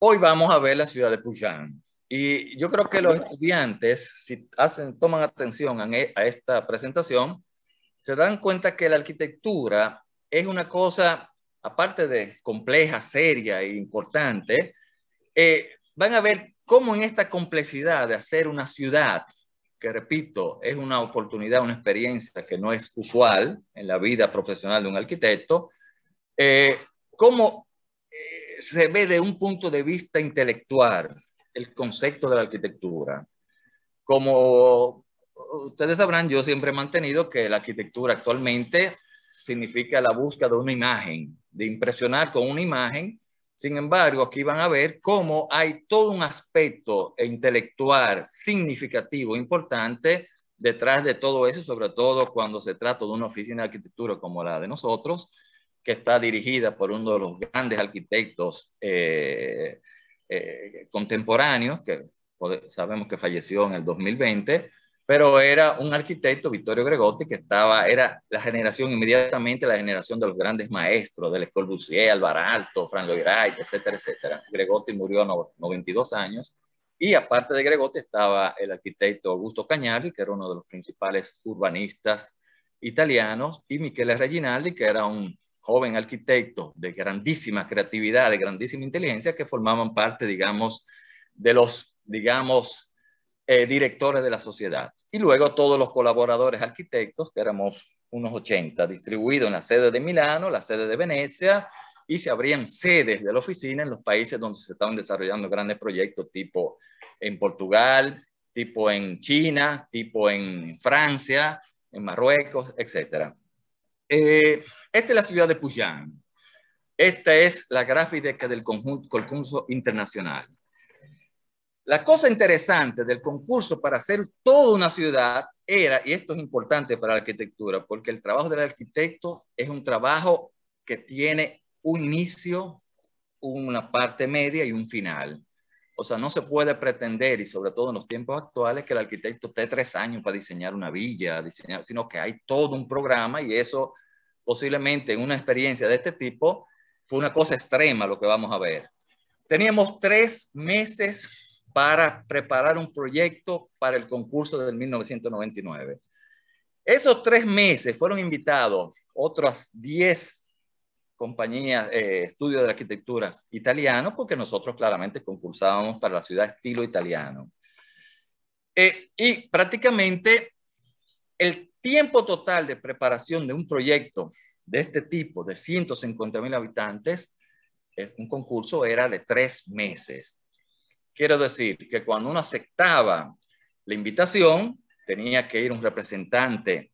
Hoy vamos a ver la ciudad de puyán Y yo creo que los estudiantes, si hacen, toman atención a, e, esta presentación, se dan cuenta que la arquitectura es una cosa, aparte de compleja, seria e importante, eh, van a ver cómo en esta complejidad de hacer una ciudad, que repito, es una oportunidad, una experiencia que no es usual en la vida profesional de un arquitecto, eh, cómo se ve de un punto de vista intelectual el concepto de la arquitectura. Como ustedes sabrán, yo siempre he mantenido que la arquitectura actualmente significa la búsqueda de una imagen, de impresionar con una imagen. Sin embargo, aquí van a ver cómo hay todo un aspecto intelectual significativo, importante, detrás de todo eso, sobre todo cuando se trata de una oficina de arquitectura como la de nosotros, que está dirigida por uno de los grandes arquitectos eh, eh, contemporáneos, que sabemos que falleció en el 2020, pero era un arquitecto, Vittorio Gregotti, que estaba, era la generación, inmediatamente la generación de los grandes maestros, del Corbusier, Alvaralto, Frank Lloyd Wright, etcétera, etcétera. Gregotti murió a 92 años, y aparte de Gregotti estaba el arquitecto Augusto Cañari, que era uno de los principales urbanistas italianos, y Michele Reginaldi, que era un joven arquitecto de grandísima creatividad, de grandísima inteligencia, que formaban parte, digamos, de los, digamos, eh, directores de la sociedad. Y luego todos los colaboradores arquitectos, que éramos unos 80, distribuidos en la sede de Milano, la sede de Venecia, y se abrían sedes de la oficina en los países donde se estaban desarrollando grandes proyectos, tipo en Portugal, tipo en China, tipo en Francia, en Marruecos, etcétera. Eh, esta es la ciudad de puyán Esta es la gráfica del concurso internacional. La cosa interesante del concurso para hacer toda una ciudad era, y esto es importante para la arquitectura, porque el trabajo del arquitecto es un trabajo que tiene un inicio, una parte media y un final. O sea, no se puede pretender, y sobre todo en los tiempos actuales, que el arquitecto esté tres años para diseñar una villa, diseñar, sino que hay todo un programa y eso posiblemente en una experiencia de este tipo, fue una cosa extrema lo que vamos a ver. Teníamos tres meses para preparar un proyecto para el concurso del 1999. Esos tres meses fueron invitados otras diez compañías, eh, estudios de arquitecturas italianos, porque nosotros claramente concursábamos para la ciudad estilo italiano. Eh, y prácticamente el tiempo total de preparación de un proyecto de este tipo, de 150 mil habitantes, un concurso era de tres meses. Quiero decir que cuando uno aceptaba la invitación, tenía que ir un representante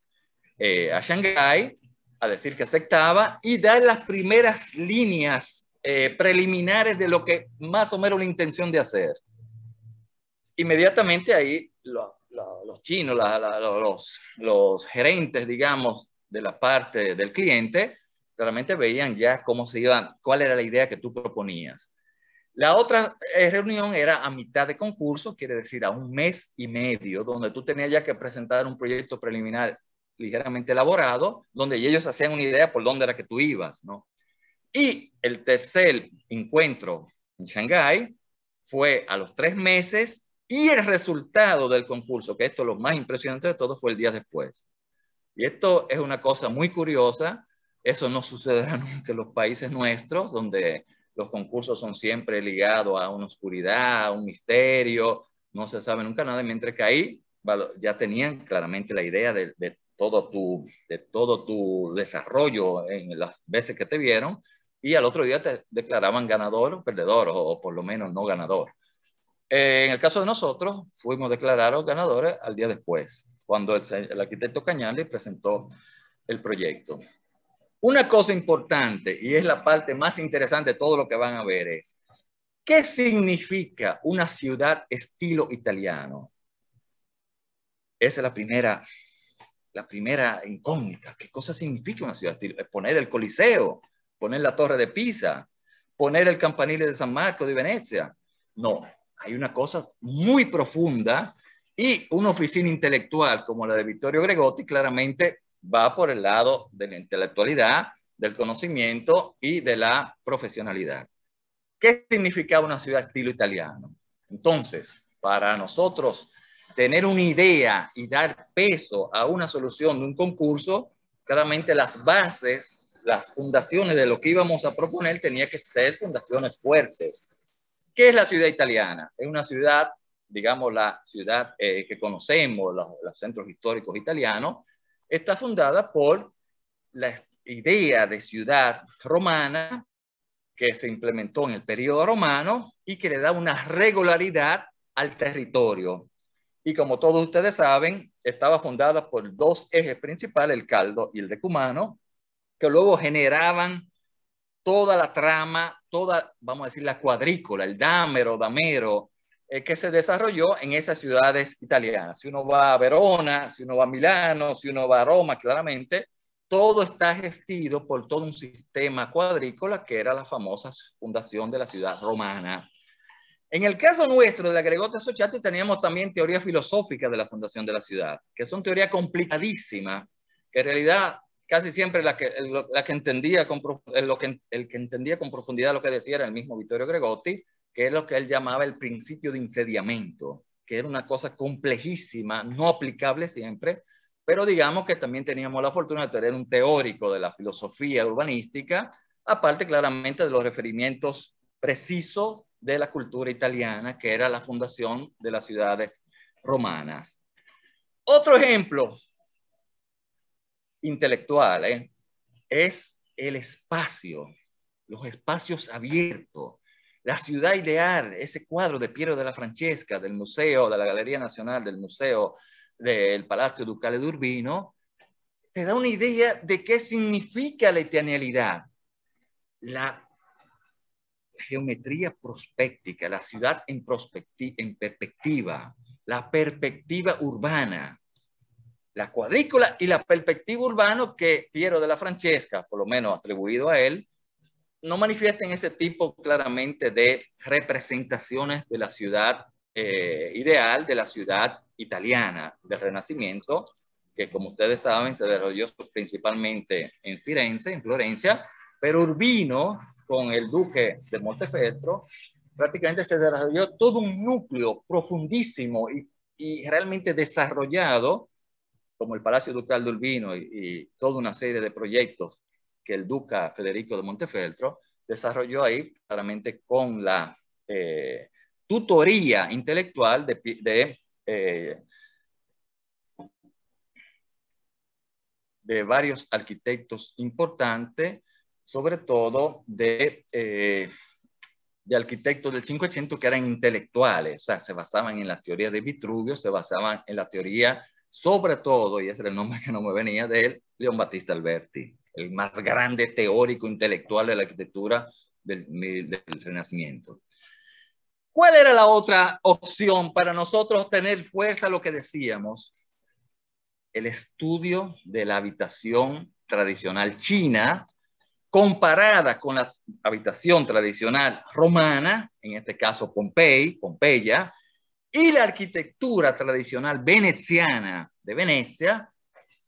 eh, a Shanghái a decir que aceptaba y dar las primeras líneas eh, preliminares de lo que más o menos la intención de hacer. Inmediatamente ahí lo, los chinos, los, gerentes, digamos, de la parte del cliente, realmente veían ya cómo se iban, cuál era la idea que tú proponías. La otra eh, reunión era a mitad de concurso, quiere decir a un mes y medio, donde tú tenías ya que presentar un proyecto preliminar ligeramente elaborado, donde ellos hacían una idea por dónde era que tú ibas, ¿no? Y el tercer encuentro en Shanghái fue a los tres meses y el resultado del concurso, que esto es lo más impresionante de todo, fue el día después. Y esto es una cosa muy curiosa. Eso no sucederá nunca en los países nuestros, donde los concursos son siempre ligados a una oscuridad, a un misterio, no se sabe nunca nada, mientras que ahí ya tenían claramente la idea de, todo, tu, desarrollo en las veces que te vieron y al otro día te declaraban ganador o perdedor o por lo menos no ganador. Eh, en el caso de nosotros, fuimos declarados ganadores al día después, cuando el, arquitecto Cañales presentó el proyecto. Una cosa importante, y es la parte más interesante de todo lo que van a ver, es ¿qué significa una ciudad estilo italiano? Esa es la primera, la primera incógnita. ¿Qué cosa significa una ciudad estilo? Eh, poner el Coliseo, poner la Torre de Pisa, poner el campanile de San Marco de Venecia. No, hay una cosa muy profunda y una oficina intelectual como la de Vittorio Gregotti claramente va por el lado de la intelectualidad, del conocimiento y de la profesionalidad. ¿Qué significaba una ciudad estilo italiano? Entonces, para nosotros tener una idea y dar peso a una solución de un concurso, claramente las bases, las fundaciones de lo que íbamos a proponer tenía que ser fundaciones fuertes, ¿Qué es la ciudad italiana? Es una ciudad, digamos, la ciudad eh, que conocemos, los, los, centros históricos italianos, está fundada por la idea de ciudad romana que se implementó en el periodo romano y que le da una regularidad al territorio. Y como todos ustedes saben, estaba fundada por dos ejes principales, el caldo y el decumano, que luego generaban toda la trama toda, vamos a decir, la cuadrícula, el damero, damero, eh, que se desarrolló en esas ciudades italianas. Si uno va a Verona, si uno va a Milano, si uno va a Roma, claramente, todo está gestido por todo un sistema cuadrícola que era la famosa fundación de la ciudad romana. En el caso nuestro de la Gregota Sociati teníamos también teoría filosófica de la fundación de la ciudad, que son teoría complicadísima, que en realidad casi siempre la que, entendía lo que, el que entendía con profundidad lo que decía era el mismo Vittorio Gregotti, que es lo que él llamaba el principio de insediamento, que era una cosa complejísima, no aplicable siempre, pero digamos que también teníamos la fortuna de tener un teórico de la filosofía urbanística, aparte claramente de los referimientos precisos de la cultura italiana, que era la fundación de las ciudades romanas. Otro ejemplo intelectual, ¿eh? es el espacio, los espacios abiertos, la ciudad ideal, ese cuadro de Piero de la Francesca, del Museo, de la Galería Nacional, del Museo, del Palacio Ducale de Urbino, te da una idea de qué significa la eternidad la geometría prospectiva, la ciudad en perspectiva, la perspectiva urbana, la cuadrícula y la perspectiva urbana que Piero de la Francesca, por lo menos atribuido a él, no manifiestan ese tipo claramente de representaciones de la ciudad eh, ideal, de la ciudad italiana del Renacimiento, que como ustedes saben se desarrolló principalmente en Firenze, en Florencia, pero Urbino, con el duque de Montefeltro, prácticamente se desarrolló todo un núcleo profundísimo y realmente desarrollado como el Palacio Ducal de Urbino y, toda una serie de proyectos que el Duca Federico de Montefeltro desarrolló ahí, claramente con la eh, tutoría intelectual eh, de, varios arquitectos importantes, sobre todo de, eh, arquitectos del 500 que eran intelectuales, o sea, se basaban en la teoría de Vitruvio, se basaban en la teoría sobre todo, y ese era el nombre que no me venía de él, León Battista Alberti, el más grande teórico intelectual de la arquitectura del, del Renacimiento. ¿Cuál era la otra opción para nosotros tener fuerza lo que decíamos? El estudio de la habitación tradicional china comparada con la habitación tradicional romana, en este caso Pompey, Pompeya, y la arquitectura tradicional veneciana de Venecia.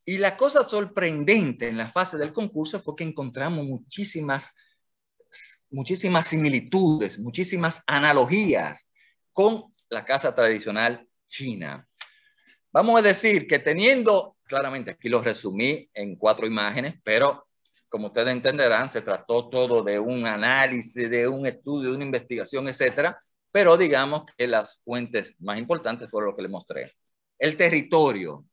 Y la cosa sorprendente en la fase del concurso fue que encontramos muchísimas, muchísimas similitudes, muchísimas analogías con la casa tradicional china. Vamos a decir que teniendo, claramente aquí lo resumí en cuatro imágenes, pero como ustedes entenderán, se trató todo de un análisis, de un estudio, de una investigación, etcétera pero digamos que las fuentes más importantes fueron lo que le mostré. El territorio.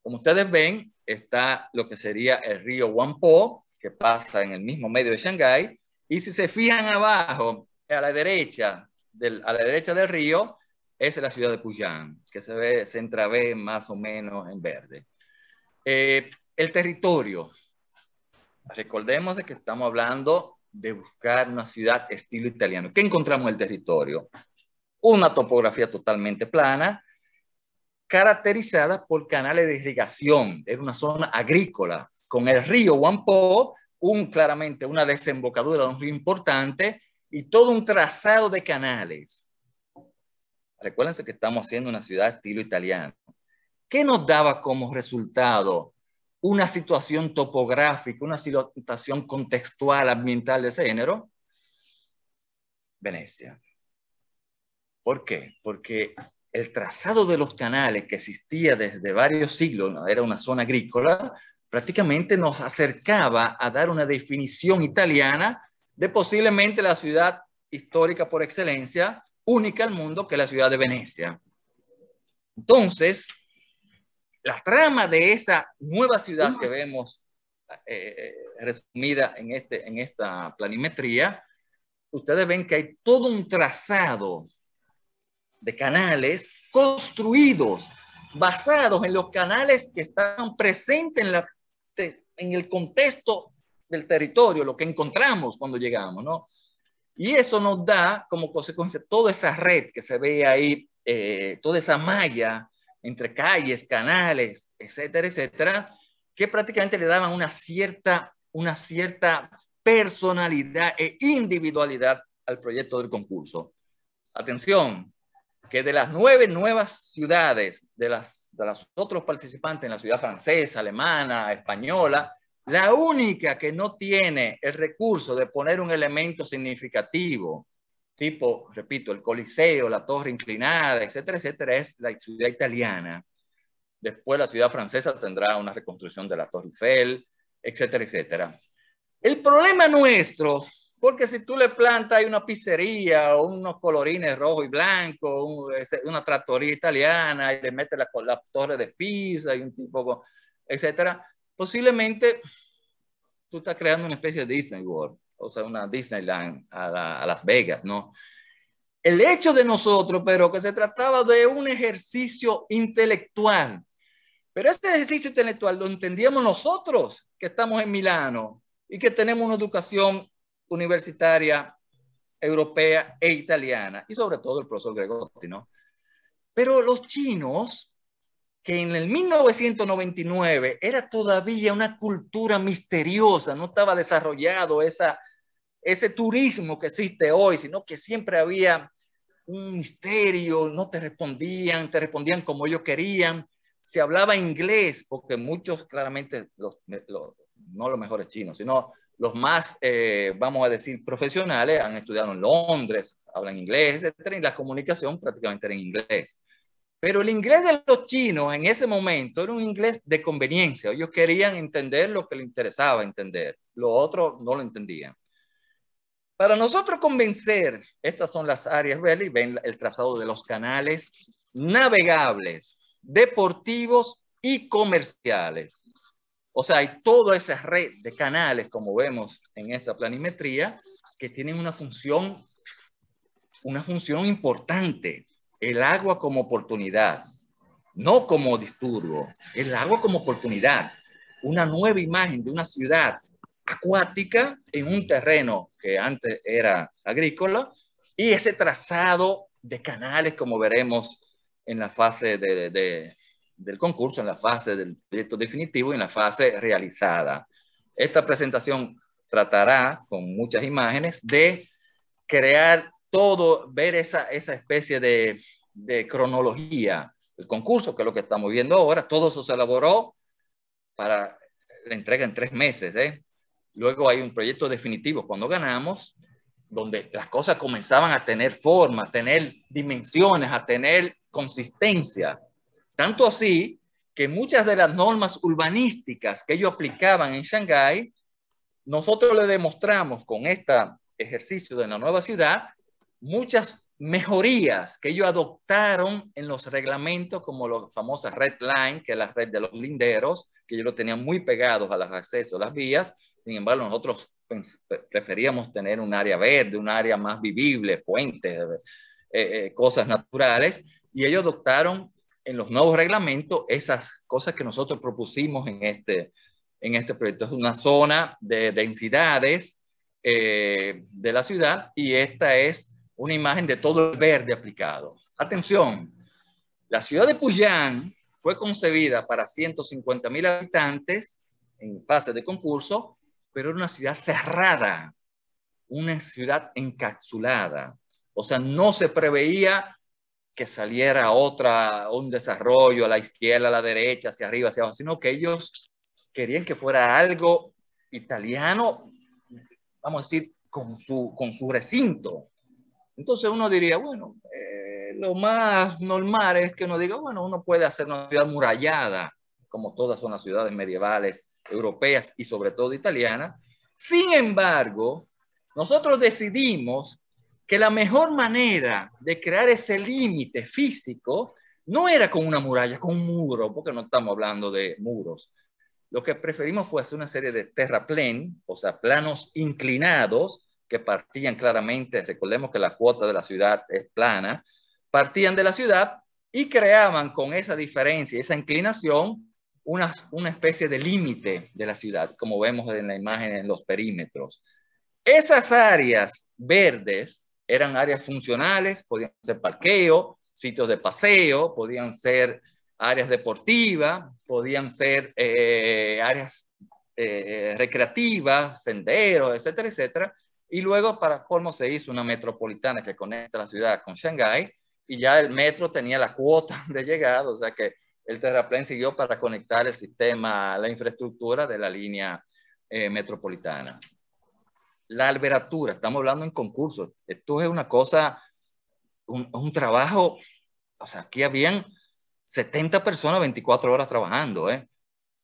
Como ustedes ven, está lo que sería el río Huangpo, que pasa en el mismo medio de Shanghái, y si se fijan abajo, a la derecha del, a la derecha del río, es la ciudad de Puyang, que se ve, se ve más o menos en verde. Eh, el territorio. Recordemos de que estamos hablando de buscar una ciudad estilo italiano. ¿Qué encontramos en el territorio? Una topografía totalmente plana, caracterizada por canales de irrigación. es una zona agrícola, con el río Huampo, un, claramente una desembocadura de un río importante y todo un trazado de canales. Recuérdense que estamos haciendo una ciudad estilo italiano. ¿Qué nos daba como resultado una situación topográfica, una situación contextual ambiental de ese género? Venecia. ¿Por qué? Porque el trazado de los canales que existía desde varios siglos, era una zona agrícola, prácticamente nos acercaba a dar una definición italiana de posiblemente la ciudad histórica por excelencia, única al mundo, que es la ciudad de Venecia. Entonces, la trama de esa nueva ciudad que vemos eh, resumida en, este, en esta planimetría, ustedes ven que hay todo un trazado de canales construidos basados en los canales que están presentes en, la, en el contexto del territorio, lo que encontramos cuando llegamos, ¿no? Y eso nos da como consecuencia toda esa red que se ve ahí, eh, toda esa malla entre calles, canales, etcétera, etcétera, que prácticamente le daban una cierta, una cierta personalidad e individualidad al proyecto del concurso. Atención, que de las nueve nuevas ciudades, de las, de los otros participantes en la ciudad francesa, alemana, española, la única que no tiene el recurso de poner un elemento significativo tipo, repito, el Coliseo, la Torre Inclinada, etcétera, etcétera, es la ciudad italiana. Después la ciudad francesa tendrá una reconstrucción de la Torre Eiffel, etcétera, etcétera. El problema nuestro, porque si tú le plantas hay una pizzería o unos colorines rojo y blanco, una trattoria italiana y le metes la, la torre de Pisa y un tipo, etcétera, posiblemente tú estás creando una especie de Disney World o sea, una Disneyland a, Las Vegas, ¿no? El hecho de nosotros, pero que se trataba de un ejercicio intelectual, pero ese ejercicio intelectual lo entendíamos nosotros que estamos en Milano y que tenemos una educación universitaria europea e italiana, y sobre todo el profesor Gregotti, ¿no? Pero los chinos, que en el 1999 era todavía una cultura misteriosa, no estaba desarrollado esa ese turismo que existe hoy, sino que siempre había un misterio, no te respondían, te respondían como ellos querían, se hablaba inglés, porque muchos claramente, los, no los mejores chinos, sino los más, eh, vamos a decir, profesionales, han estudiado en Londres, hablan inglés, etc. Y la comunicación prácticamente era en inglés. Pero el inglés de los chinos en ese momento era un inglés de conveniencia. Ellos querían entender lo que les interesaba entender. Lo otro no lo entendían. Para nosotros convencer, estas son las áreas, y ven el trazado de los canales navegables, deportivos y comerciales. O sea, hay toda esa red de canales, como vemos en esta planimetría, que tienen una función, una función importante. El agua como oportunidad, no como disturbo, El agua como oportunidad. Una nueva imagen de una ciudad acuática en un terreno que antes era agrícola y ese trazado de canales como veremos en la fase del concurso, en la fase del proyecto definitivo y en la fase realizada. Esta presentación tratará con muchas imágenes de crear todo, ver esa, esa especie de, de cronología. El concurso, que es lo que estamos viendo ahora, todo eso se elaboró para la entrega en tres meses, ¿eh? Luego hay un proyecto definitivo. Cuando ganamos, donde las cosas comenzaban a tener forma, a tener dimensiones, a tener consistencia. Tanto así que muchas de las normas urbanísticas que ellos aplicaban en Shanghái, nosotros le demostramos con este ejercicio de la nueva ciudad muchas mejorías que ellos adoptaron en los reglamentos, como las famosas red line, que es la red de los linderos, que ellos lo tenían muy pegados a los accesos, a las vías, sin embargo, nosotros preferíamos tener un área verde, un área más vivible, fuentes, eh, eh, cosas naturales, y ellos adoptaron en los nuevos reglamentos esas cosas que nosotros propusimos en este, en este proyecto. Es una zona de densidades eh, de la ciudad y esta es una imagen de todo el verde aplicado. Atención, la ciudad de Puyán fue concebida para 150 mil habitantes en fase de concurso pero era una ciudad cerrada, una ciudad encapsulada. O sea, no se preveía que saliera otra, un desarrollo a la izquierda, a la derecha, hacia arriba, hacia abajo, sino que ellos querían que fuera algo italiano, vamos a decir, con su, con su recinto. Entonces uno diría, bueno, eh, lo más normal es que uno diga, bueno, uno puede hacer una ciudad murallada, como todas son las ciudades medievales europeas y sobre todo italianas. Sin embargo, nosotros decidimos que la mejor manera de crear ese límite físico no era con una muralla, con un muro, porque no estamos hablando de muros. Lo que preferimos fue hacer una serie de terraplén, o sea, planos inclinados que partían claramente, recordemos que la cuota de la ciudad es plana, partían de la ciudad y creaban con esa diferencia, esa inclinación, una, una especie de límite de la ciudad, como vemos en la imagen en los perímetros. Esas áreas verdes eran áreas funcionales, podían ser parqueo, sitios de paseo, podían ser áreas deportivas, podían ser eh, áreas eh, recreativas, senderos, etcétera, etcétera. Y luego, para colmo, se hizo una metropolitana que conecta la ciudad con Shanghái y ya el metro tenía la cuota de llegada, o sea que el terraplén siguió para conectar el sistema, la infraestructura de la línea eh, metropolitana. La alberatura, estamos hablando en concursos. Esto es una cosa, un, trabajo, o sea, aquí habían 70 personas 24 horas trabajando, ¿eh?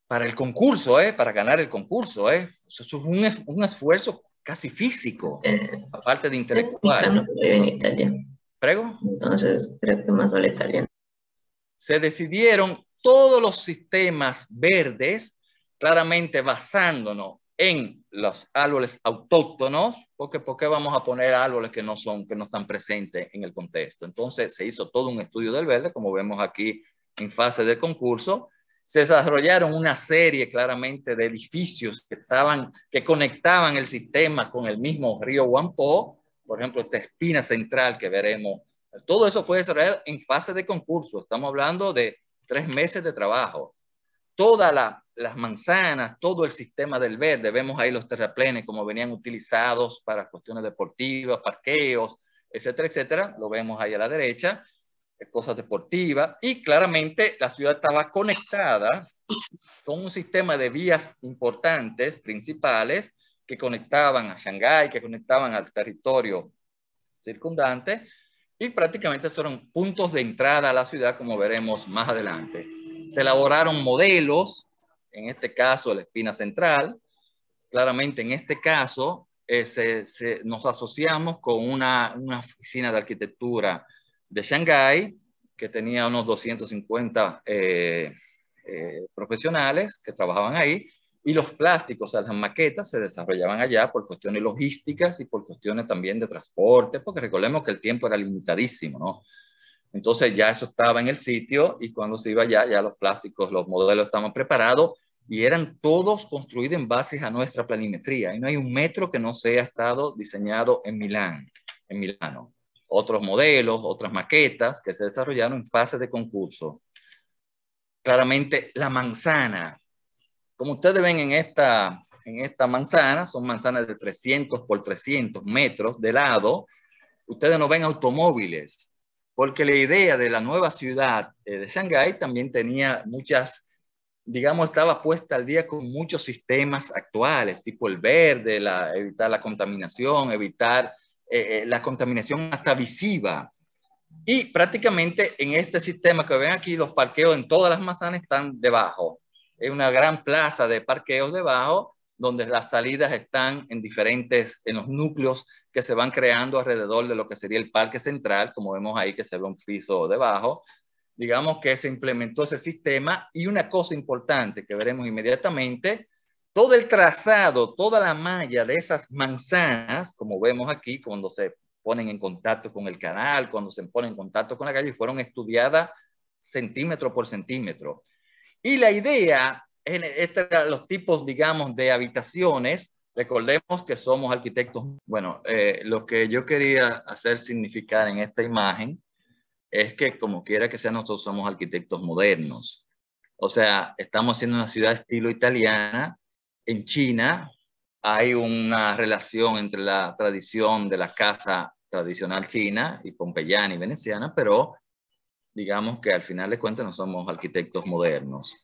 Para el concurso, ¿eh? Para ganar el concurso, ¿eh? Eso es un, un esfuerzo casi físico, eh, aparte de intelectual. ¿no? en Italia. ¿Prego? Entonces, creo que más vale italiano se decidieron todos los sistemas verdes, claramente basándonos en los árboles autóctonos, porque vamos a poner árboles que no son, que no están presentes en el contexto? Entonces se hizo todo un estudio del verde, como vemos aquí en fase de concurso, se desarrollaron una serie claramente de edificios que estaban, que conectaban el sistema con el mismo río Huampo, por ejemplo, esta espina central que veremos todo eso fue desarrollado en fase de concurso. Estamos hablando de tres meses de trabajo. Todas las manzanas, todo el sistema del verde, vemos ahí los terraplenes como venían utilizados para cuestiones deportivas, parqueos, etcétera, etcétera. Lo vemos ahí a la derecha, cosas deportivas. Y claramente la ciudad estaba conectada con un sistema de vías importantes, principales, que conectaban a Shanghái, que conectaban al territorio circundante, y prácticamente fueron puntos de entrada a la ciudad, como veremos más adelante. Se elaboraron modelos, en este caso la espina central. Claramente en este caso eh, nos asociamos con una, oficina de arquitectura de Shanghái que tenía unos 250 eh, eh, profesionales que trabajaban ahí y los plásticos, o sea, las maquetas se desarrollaban allá por cuestiones logísticas y por cuestiones también de transporte, porque recordemos que el tiempo era limitadísimo, ¿no? Entonces ya eso estaba en el sitio y cuando se iba allá, ya los plásticos, los modelos estaban preparados y eran todos construidos en base a nuestra planimetría. Y no hay un metro que no sea estado diseñado en Milán, en Milano. Otros modelos, otras maquetas que se desarrollaron en fase de concurso. Claramente la manzana, como ustedes ven en esta, en esta manzana, son manzanas de 300 por 300 metros de lado. Ustedes no ven automóviles, porque la idea de la nueva ciudad eh, de Shanghái también tenía muchas, digamos, estaba puesta al día con muchos sistemas actuales, tipo el verde, la, evitar la contaminación, evitar eh, eh, la contaminación hasta visiva. Y prácticamente en este sistema que ven aquí, los parqueos en todas las manzanas están debajo es una gran plaza de parqueos debajo donde las salidas están en diferentes, en los núcleos que se van creando alrededor de lo que sería el parque central, como vemos ahí que se ve un piso debajo. Digamos que se implementó ese sistema y una cosa importante que veremos inmediatamente, todo el trazado, toda la malla de esas manzanas, como vemos aquí, cuando se ponen en contacto con el canal, cuando se ponen en contacto con la calle, fueron estudiadas centímetro por centímetro. Y la idea, en los tipos, digamos, de habitaciones, recordemos que somos arquitectos. Bueno, eh, lo que yo quería hacer significar en esta imagen es que como quiera que sea, nosotros somos arquitectos modernos. O sea, estamos haciendo una ciudad estilo italiana. En China hay una relación entre la tradición de la casa tradicional china y pompeyana y veneciana, pero digamos que al final de cuentas no somos arquitectos modernos.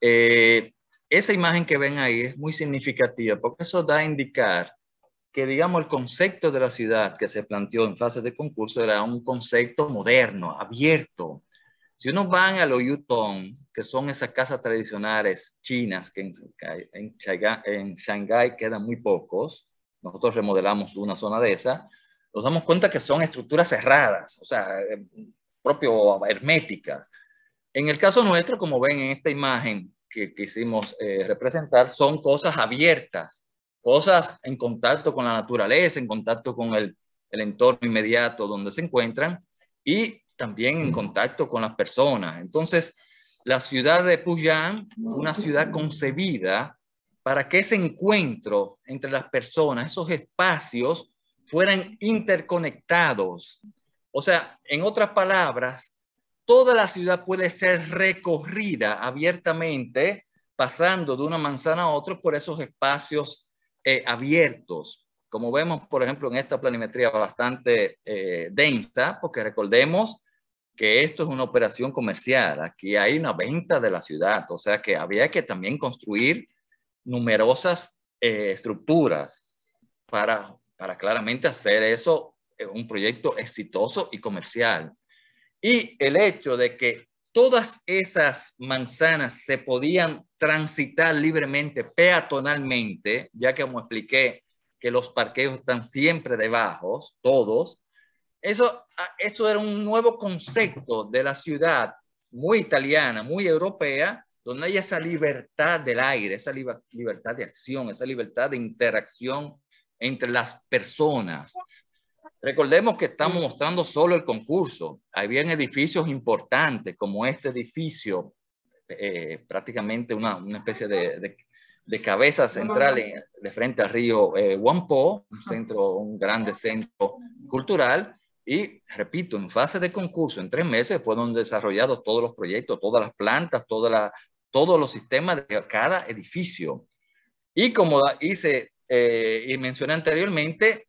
Eh, esa imagen que ven ahí es muy significativa porque eso da a indicar que, digamos, el concepto de la ciudad que se planteó en fase de concurso era un concepto moderno, abierto. Si uno va a los Yutong, que son esas casas tradicionales chinas que en, en, Shanghái, quedan muy pocos, nosotros remodelamos una zona de esa nos damos cuenta que son estructuras cerradas, o sea, propio herméticas. En el caso nuestro, como ven en esta imagen que quisimos eh, representar, son cosas abiertas, cosas en contacto con la naturaleza, en contacto con el, entorno inmediato donde se encuentran y también en mm. contacto con las personas. Entonces, la ciudad de Puyán fue una ciudad concebida para que ese encuentro entre las personas, esos espacios, fueran interconectados, o sea, en otras palabras, toda la ciudad puede ser recorrida abiertamente, pasando de una manzana a otra por esos espacios eh, abiertos. Como vemos, por ejemplo, en esta planimetría bastante eh, densa, porque recordemos que esto es una operación comercial, aquí hay una venta de la ciudad, o sea que había que también construir numerosas eh, estructuras para, para claramente hacer eso un proyecto exitoso y comercial. Y el hecho de que todas esas manzanas se podían transitar libremente, peatonalmente, ya que como expliqué que los parqueos están siempre debajo, todos, eso, ah, eso era un nuevo concepto de la ciudad muy italiana, muy europea, donde hay esa libertad del aire, esa libertad de acción, esa libertad de interacción entre las personas. Recordemos que estamos mostrando solo el concurso. Habían edificios importantes como este edificio, eh, prácticamente una, una especie de, de, cabeza central de frente al río eh, un centro, un grande centro cultural. Y repito, en fase de concurso, en tres meses, fueron desarrollados todos los proyectos, todas las plantas, todas las, todos los sistemas de cada edificio. Y como hice eh, y mencioné anteriormente,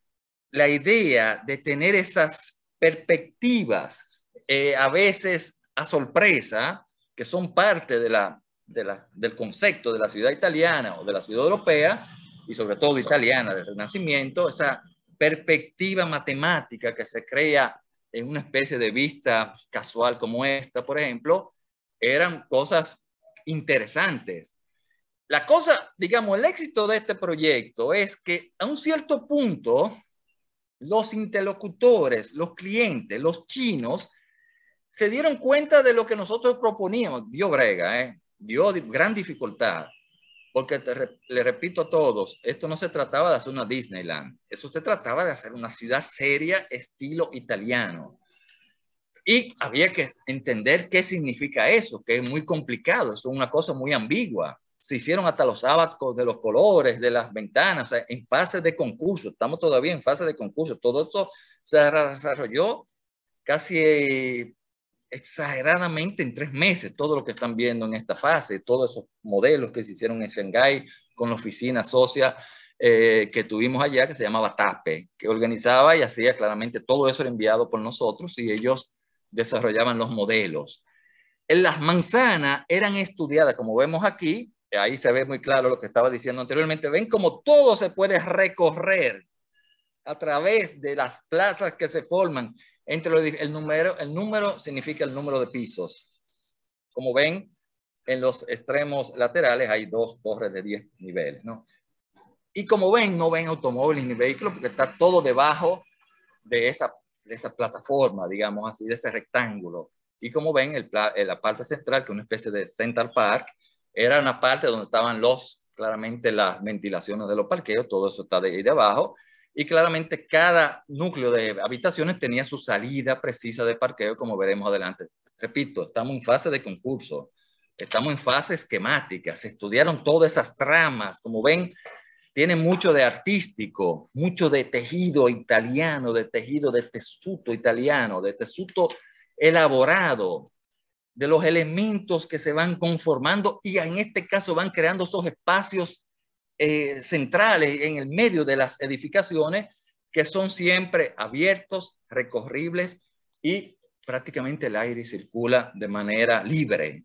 la idea de tener esas perspectivas, eh, a veces a sorpresa, que son parte de la, del concepto de la ciudad italiana o de la ciudad europea, y sobre todo italiana del Renacimiento, esa perspectiva matemática que se crea en una especie de vista casual como esta, por ejemplo, eran cosas interesantes. La cosa, digamos, el éxito de este proyecto es que a un cierto punto los interlocutores, los clientes, los chinos, se dieron cuenta de lo que nosotros proponíamos. Dio brega, ¿eh? dio gran dificultad, porque le repito a todos, esto no se trataba de hacer una Disneyland, eso se trataba de hacer una ciudad seria, estilo italiano. Y había que entender qué significa eso, que es muy complicado, es una cosa muy ambigua se hicieron hasta los sábados de los colores, de las ventanas, o sea, en fase de concurso, estamos todavía en fase de concurso, todo eso se desarrolló casi eh, exageradamente en tres meses, todo lo que están viendo en esta fase, todos esos modelos que se hicieron en Shanghai con la oficina socia eh, que tuvimos allá, que se llamaba TAPE, que organizaba y hacía claramente todo eso era enviado por nosotros y ellos desarrollaban los modelos. Las manzanas eran estudiadas, como vemos aquí, ahí se ve muy claro lo que estaba diciendo anteriormente, ven como todo se puede recorrer a través de las plazas que se forman entre el número, el número significa el número de pisos. Como ven, en los extremos laterales hay dos torres de 10 niveles, ¿no? Y como ven, no ven automóviles ni vehículos porque está todo debajo de esa, plataforma, digamos así, de ese rectángulo. Y como ven, el, la parte central, que es una especie de Central Park, era una parte donde estaban los, claramente las ventilaciones de los parqueos, todo eso está de ahí abajo y claramente cada núcleo de habitaciones tenía su salida precisa de parqueo, como veremos adelante. Repito, estamos en fase de concurso, estamos en fase esquemática, se estudiaron todas esas tramas, como ven, tiene mucho de artístico, mucho de tejido italiano, de tejido de tesuto italiano, de tesuto elaborado, de los elementos que se van conformando y en este caso van creando esos espacios eh, centrales en el medio de las edificaciones que son siempre abiertos, recorribles y prácticamente el aire circula de manera libre.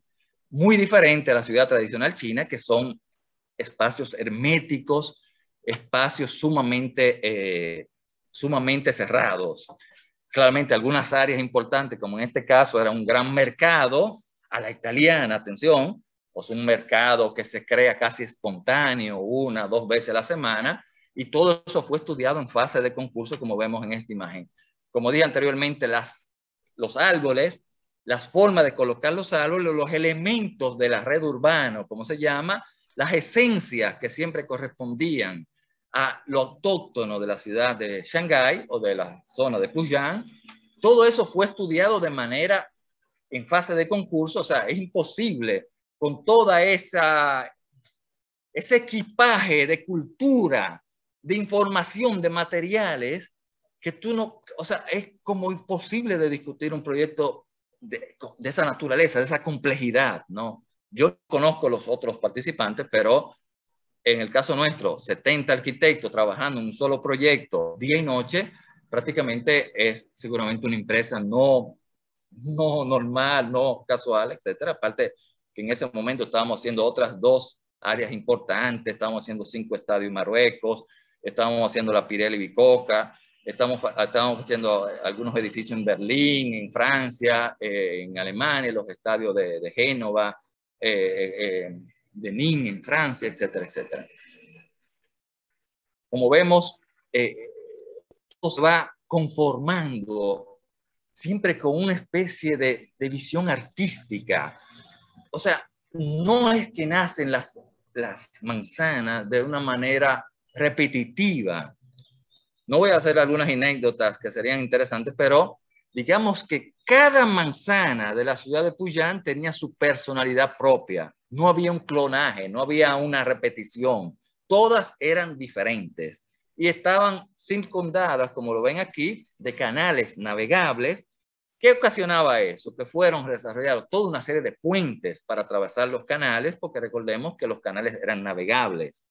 Muy diferente a la ciudad tradicional china, que son espacios herméticos, espacios sumamente, eh, sumamente cerrados claramente algunas áreas importantes, como en este caso era un gran mercado a la italiana, atención, pues un mercado que se crea casi espontáneo una, dos veces a la semana, y todo eso fue estudiado en fase de concurso, como vemos en esta imagen. Como dije anteriormente, las, los árboles, las formas de colocar los árboles, los elementos de la red urbana, como se llama, las esencias que siempre correspondían a lo autóctono de la ciudad de Shanghái o de la zona de Pudong Todo eso fue estudiado de manera en fase de concurso, o sea, es imposible con toda esa ese equipaje de cultura, de información, de materiales que tú no, o sea, es como imposible de discutir un proyecto de, de esa naturaleza, de esa complejidad, ¿no? Yo conozco los otros participantes, pero en el caso nuestro, 70 arquitectos trabajando en un solo proyecto día y noche, prácticamente es seguramente una empresa no, no normal, no casual, etcétera. Aparte que en ese momento estábamos haciendo otras dos áreas importantes, estábamos haciendo cinco estadios Marruecos, estábamos haciendo la Pirelli Bicoca, estábamos estábamos haciendo algunos edificios en Berlín, en Francia, eh, en Alemania, los estadios de, de Génova, eh, eh, eh de Nîmes en Francia, etcétera, etcétera. Como vemos, eh, todo se va conformando siempre con una especie de, visión artística. O sea, no es que nacen las, las manzanas de una manera repetitiva. No voy a hacer algunas anécdotas que serían interesantes, pero digamos que cada manzana de la ciudad de Puyán tenía su personalidad propia no había un clonaje, no había una repetición, todas eran diferentes y estaban circundadas, como lo ven aquí, de canales navegables. ¿Qué ocasionaba eso? Que fueron desarrollados toda una serie de puentes para atravesar los canales, porque recordemos que los canales eran navegables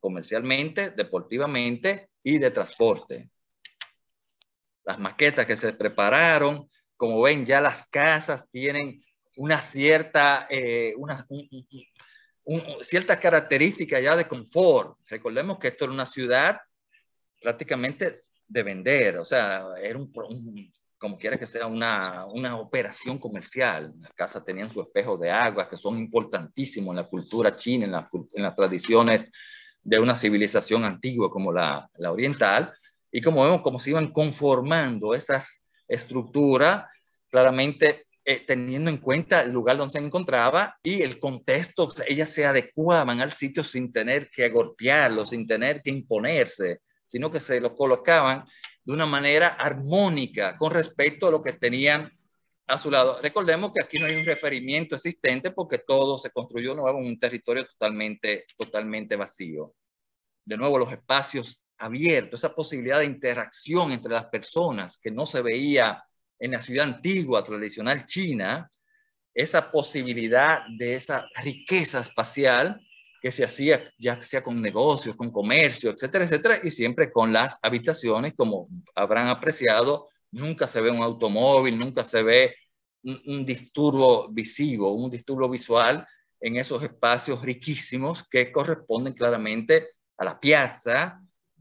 comercialmente, deportivamente y de transporte. Las maquetas que se prepararon, como ven, ya las casas tienen una cierta, eh, una, cierta característica ya de confort. Recordemos que esto era una ciudad prácticamente de vender, o sea, era un, como quiera que sea, una, una operación comercial. Las casas tenían su espejo de agua, que son importantísimos en la cultura china, en, en las tradiciones de una civilización antigua como la, la oriental, y como vemos, cómo se iban conformando esas estructuras, claramente eh, teniendo en cuenta el lugar donde se encontraba y el contexto, ellas se adecuaban al sitio sin tener que golpearlo, sin tener que imponerse, sino que se lo colocaban de una manera armónica con respecto a lo que tenían a su lado. Recordemos que aquí no hay un referimiento existente porque todo se construyó nuevo en un territorio totalmente, totalmente vacío. De nuevo, los espacios abiertos, esa posibilidad de interacción entre las personas que no se veía en la ciudad antigua, tradicional china, esa posibilidad de esa riqueza espacial que se hacía ya sea con negocios, con comercio, etcétera, etcétera, y siempre con las habitaciones, como habrán apreciado, nunca se ve un automóvil, nunca se ve un, disturbo visivo, un disturbo visual en esos espacios riquísimos que corresponden claramente a la piazza,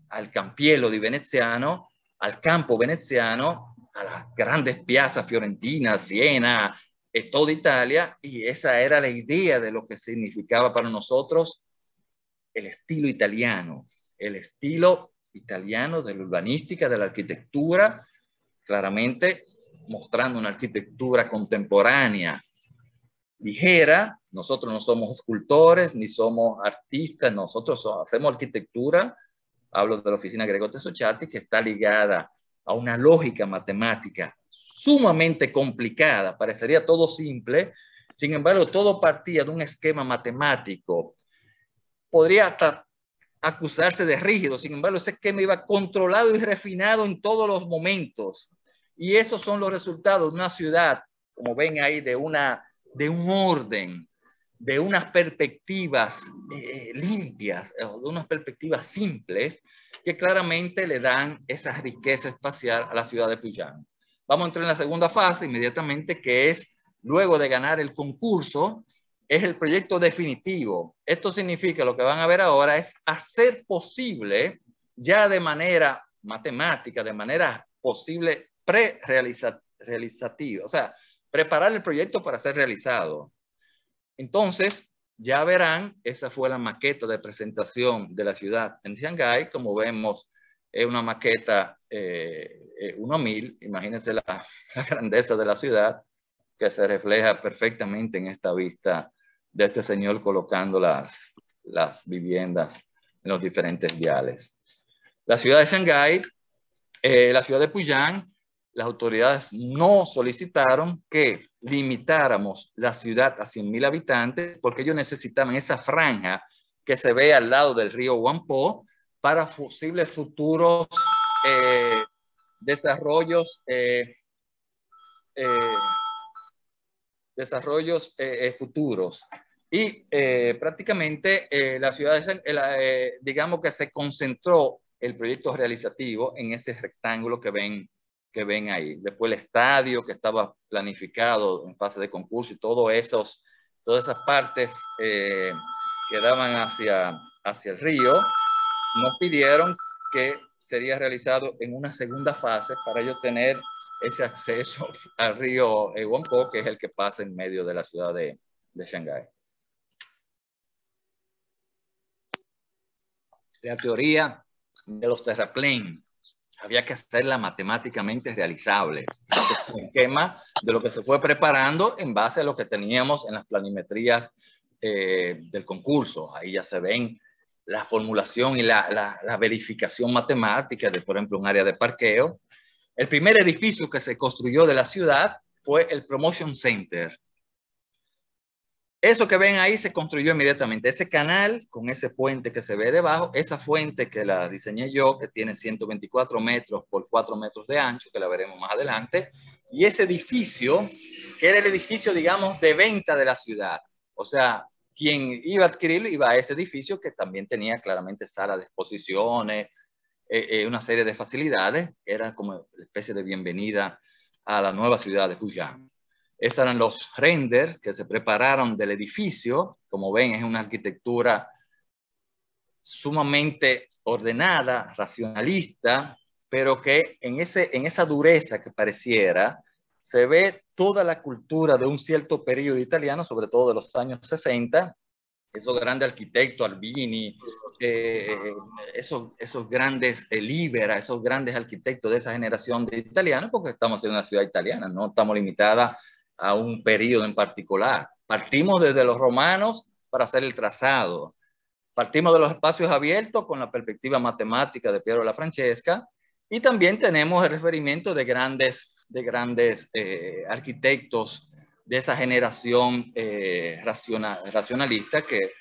al campielo de veneziano, al campo veneziano a las grandes piazas fiorentinas, Siena, eh, toda Italia, y esa era la idea de lo que significaba para nosotros el estilo italiano, el estilo italiano de la urbanística, de la arquitectura, claramente mostrando una arquitectura contemporánea, ligera. Nosotros no somos escultores ni somos artistas, nosotros hacemos arquitectura. Hablo de la oficina Gregote Sochati, que está ligada a una lógica matemática sumamente complicada, parecería todo simple, sin embargo, todo partía de un esquema matemático. Podría hasta acusarse de rígido, sin embargo, ese esquema iba controlado y refinado en todos los momentos. Y esos son los resultados de una ciudad, como ven ahí, de, una, de un orden, de unas perspectivas eh, limpias, de unas perspectivas simples, que claramente le dan esa riqueza espacial a la ciudad de Puyán. Vamos a entrar en la segunda fase inmediatamente, que es, luego de ganar el concurso, es el proyecto definitivo. Esto significa, lo que van a ver ahora, es hacer posible, ya de manera matemática, de manera posible pre-realizativa, o sea, preparar el proyecto para ser realizado. Entonces, ya verán, esa fue la maqueta de presentación de la ciudad en Shanghái. Como vemos, es una maqueta 1000, eh, eh, imagínense la, grandeza de la ciudad que se refleja perfectamente en esta vista de este señor colocando las, las viviendas en los diferentes viales. La ciudad de Shanghái, eh, la ciudad de Puyang, las autoridades no solicitaron que limitáramos la ciudad a 100.000 habitantes, porque ellos necesitaban esa franja que se ve al lado del río Huampo para posibles futuros eh, desarrollos, eh, eh, desarrollos futuros. Y prácticamente la ciudad, digamos que se concentró el proyecto realizativo en ese rectángulo que ven que ven ahí. Después el estadio que estaba planificado en fase de concurso y todos esos, todas esas partes eh, que daban hacia, hacia el río, nos pidieron que sería realizado en una segunda fase para ellos tener ese acceso al río Huangpu que es el que pasa en medio de la ciudad de, de Shanghái. La teoría de los terraplén había que hacerla matemáticamente realizables. es un esquema de lo que se fue preparando en base a lo que teníamos en las planimetrías eh, del concurso. Ahí ya se ven la formulación y la, verificación matemática de, por ejemplo, un área de parqueo. El primer edificio que se construyó de la ciudad fue el Promotion Center, eso que ven ahí se construyó inmediatamente. Ese canal con ese puente que se ve debajo, esa fuente que la diseñé yo, que tiene 124 metros por 4 metros de ancho, que la veremos más adelante, y ese edificio, que era el edificio, digamos, de venta de la ciudad. O sea, quien iba a adquirirlo iba a ese edificio que también tenía claramente sala de exposiciones, eh, eh, una serie de facilidades. Era como especie de bienvenida a la nueva ciudad de Fujian. Esos eran los renders que se prepararon del edificio. Como ven, es una arquitectura sumamente ordenada, racionalista, pero que en, ese, en esa dureza que pareciera, se ve toda la cultura de un cierto periodo italiano, sobre todo de los años 60, esos grandes arquitectos, Albini, eh, esos, esos grandes Elívera, eh, Libera, esos grandes arquitectos de esa generación de italianos, porque estamos en una ciudad italiana, no estamos limitadas a un periodo en particular. Partimos desde los romanos para hacer el trazado. Partimos de los espacios abiertos con la perspectiva matemática de Piero la Francesca y también tenemos el referimiento de grandes, de grandes eh, arquitectos de esa generación eh, racionalista que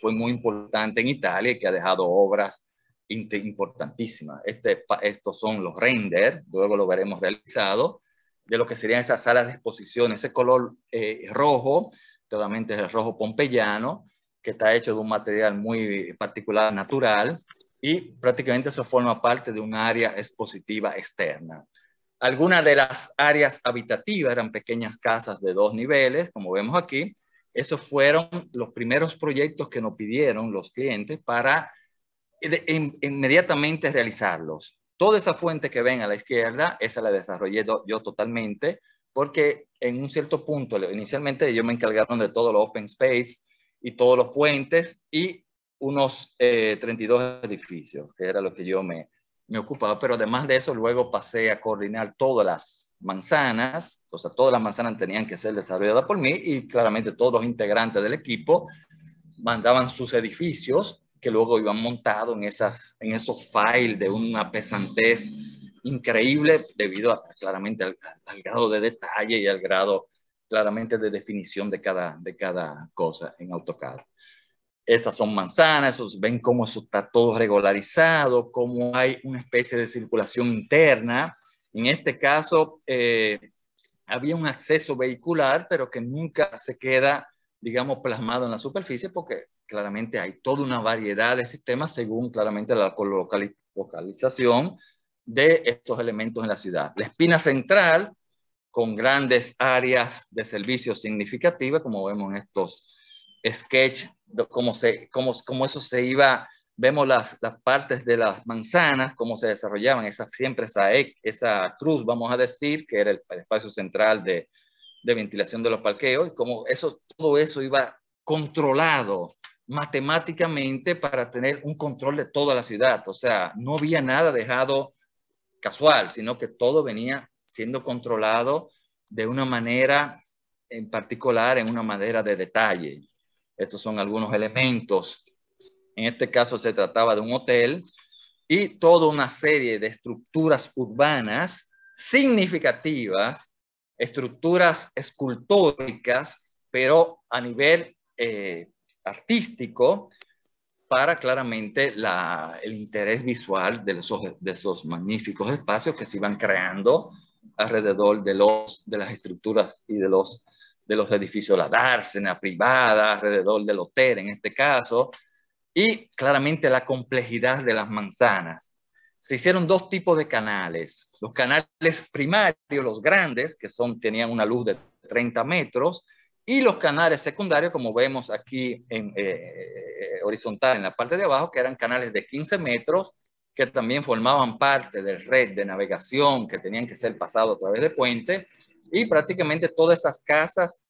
fue muy importante en Italia y que ha dejado obras importantísimas. Este, estos son los render, luego lo veremos realizado, de lo que serían esas salas de exposición, ese color eh, rojo, totalmente el rojo pompeyano, que está hecho de un material muy particular, natural, y prácticamente eso forma parte de un área expositiva externa. Algunas de las áreas habitativas eran pequeñas casas de dos niveles, como vemos aquí. Esos fueron los primeros proyectos que nos pidieron los clientes para eh, inmediatamente realizarlos. Toda esa fuente que ven a la izquierda, esa la desarrollé yo totalmente, porque en un cierto punto, inicialmente yo me encargaron de todo lo open space y todos los puentes y unos 32 eh, edificios, que era lo que yo me, me ocupaba, pero además de eso luego pasé a coordinar todas las manzanas, o sea, todas las manzanas tenían que ser desarrolladas por mí y claramente todos los integrantes del equipo mandaban sus edificios que luego iban montado en, esas, en esos files de una pesantez increíble debido claramente al, grado de detalle y al grado claramente de definición de cada, de cada cosa en AutoCAD. Estas son manzanas, esos, ven cómo eso está todo regularizado, cómo hay una especie de circulación interna. En este caso, eh, había un acceso vehicular, pero que nunca se queda, digamos, plasmado en la superficie porque claramente hay toda una variedad de sistemas según claramente la localización de estos elementos en la ciudad. La espina central, con grandes áreas de servicio significativas, como vemos en estos sketches, cómo, se, cómo, cómo eso se iba, vemos las, partes de las manzanas, cómo se desarrollaban, esa, siempre esa, esa cruz, vamos a decir, que era el, espacio central de, ventilación de los parqueos, y cómo eso, todo eso iba controlado matemáticamente para tener un control de toda la ciudad. O sea, no había nada dejado casual, sino que todo venía siendo controlado de una manera en particular, en una manera de detalle. Estos son algunos elementos. En este caso se trataba de un hotel y toda una serie de estructuras urbanas significativas, estructuras escultóricas, pero a nivel eh, artístico para claramente el interés visual de esos, de esos magníficos espacios que se iban creando alrededor de, los, de las estructuras y de los, de los edificios, la dársena privada, alrededor del hotel en este caso, y claramente la complejidad de las manzanas. Se hicieron dos tipos de canales, los canales primarios, los grandes, que son, tenían una luz de 30 metros, y los canales secundarios, como vemos aquí en eh, eh, horizontal en la parte de abajo, que eran canales de 15 metros, que también formaban parte del red de navegación que tenían que ser pasado a través de puente, y prácticamente todas esas casas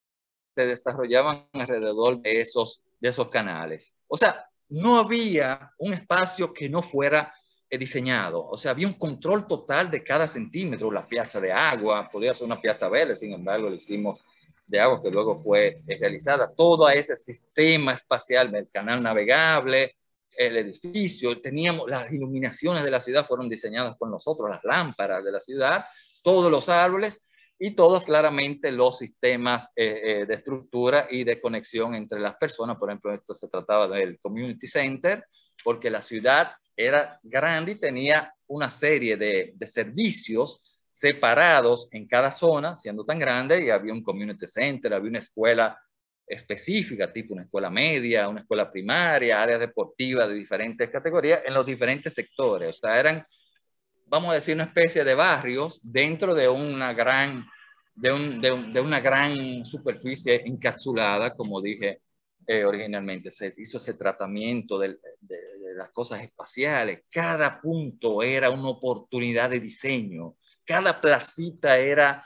se desarrollaban alrededor de esos, de esos canales. O sea, no había un espacio que no fuera eh, diseñado. O sea, había un control total de cada centímetro, la plaza de agua, podía ser una plaza verde, sin embargo, le hicimos de agua que luego fue eh, realizada, todo ese sistema espacial el canal navegable, el edificio, teníamos las iluminaciones de la ciudad fueron diseñadas con nosotros, las lámparas de la ciudad, todos los árboles y todos claramente los sistemas eh, eh, de estructura y de conexión entre las personas. Por ejemplo, esto se trataba del community center, porque la ciudad era grande y tenía una serie de, de servicios separados en cada zona, siendo tan grande, y había un community center, había una escuela específica, tipo una escuela media, una escuela primaria, áreas deportivas de diferentes categorías en los diferentes sectores. O sea, eran, vamos a decir, una especie de barrios dentro de una gran, de, una gran superficie encapsulada, como dije eh, originalmente. Se hizo ese tratamiento de, de las cosas espaciales. Cada punto era una oportunidad de diseño cada placita era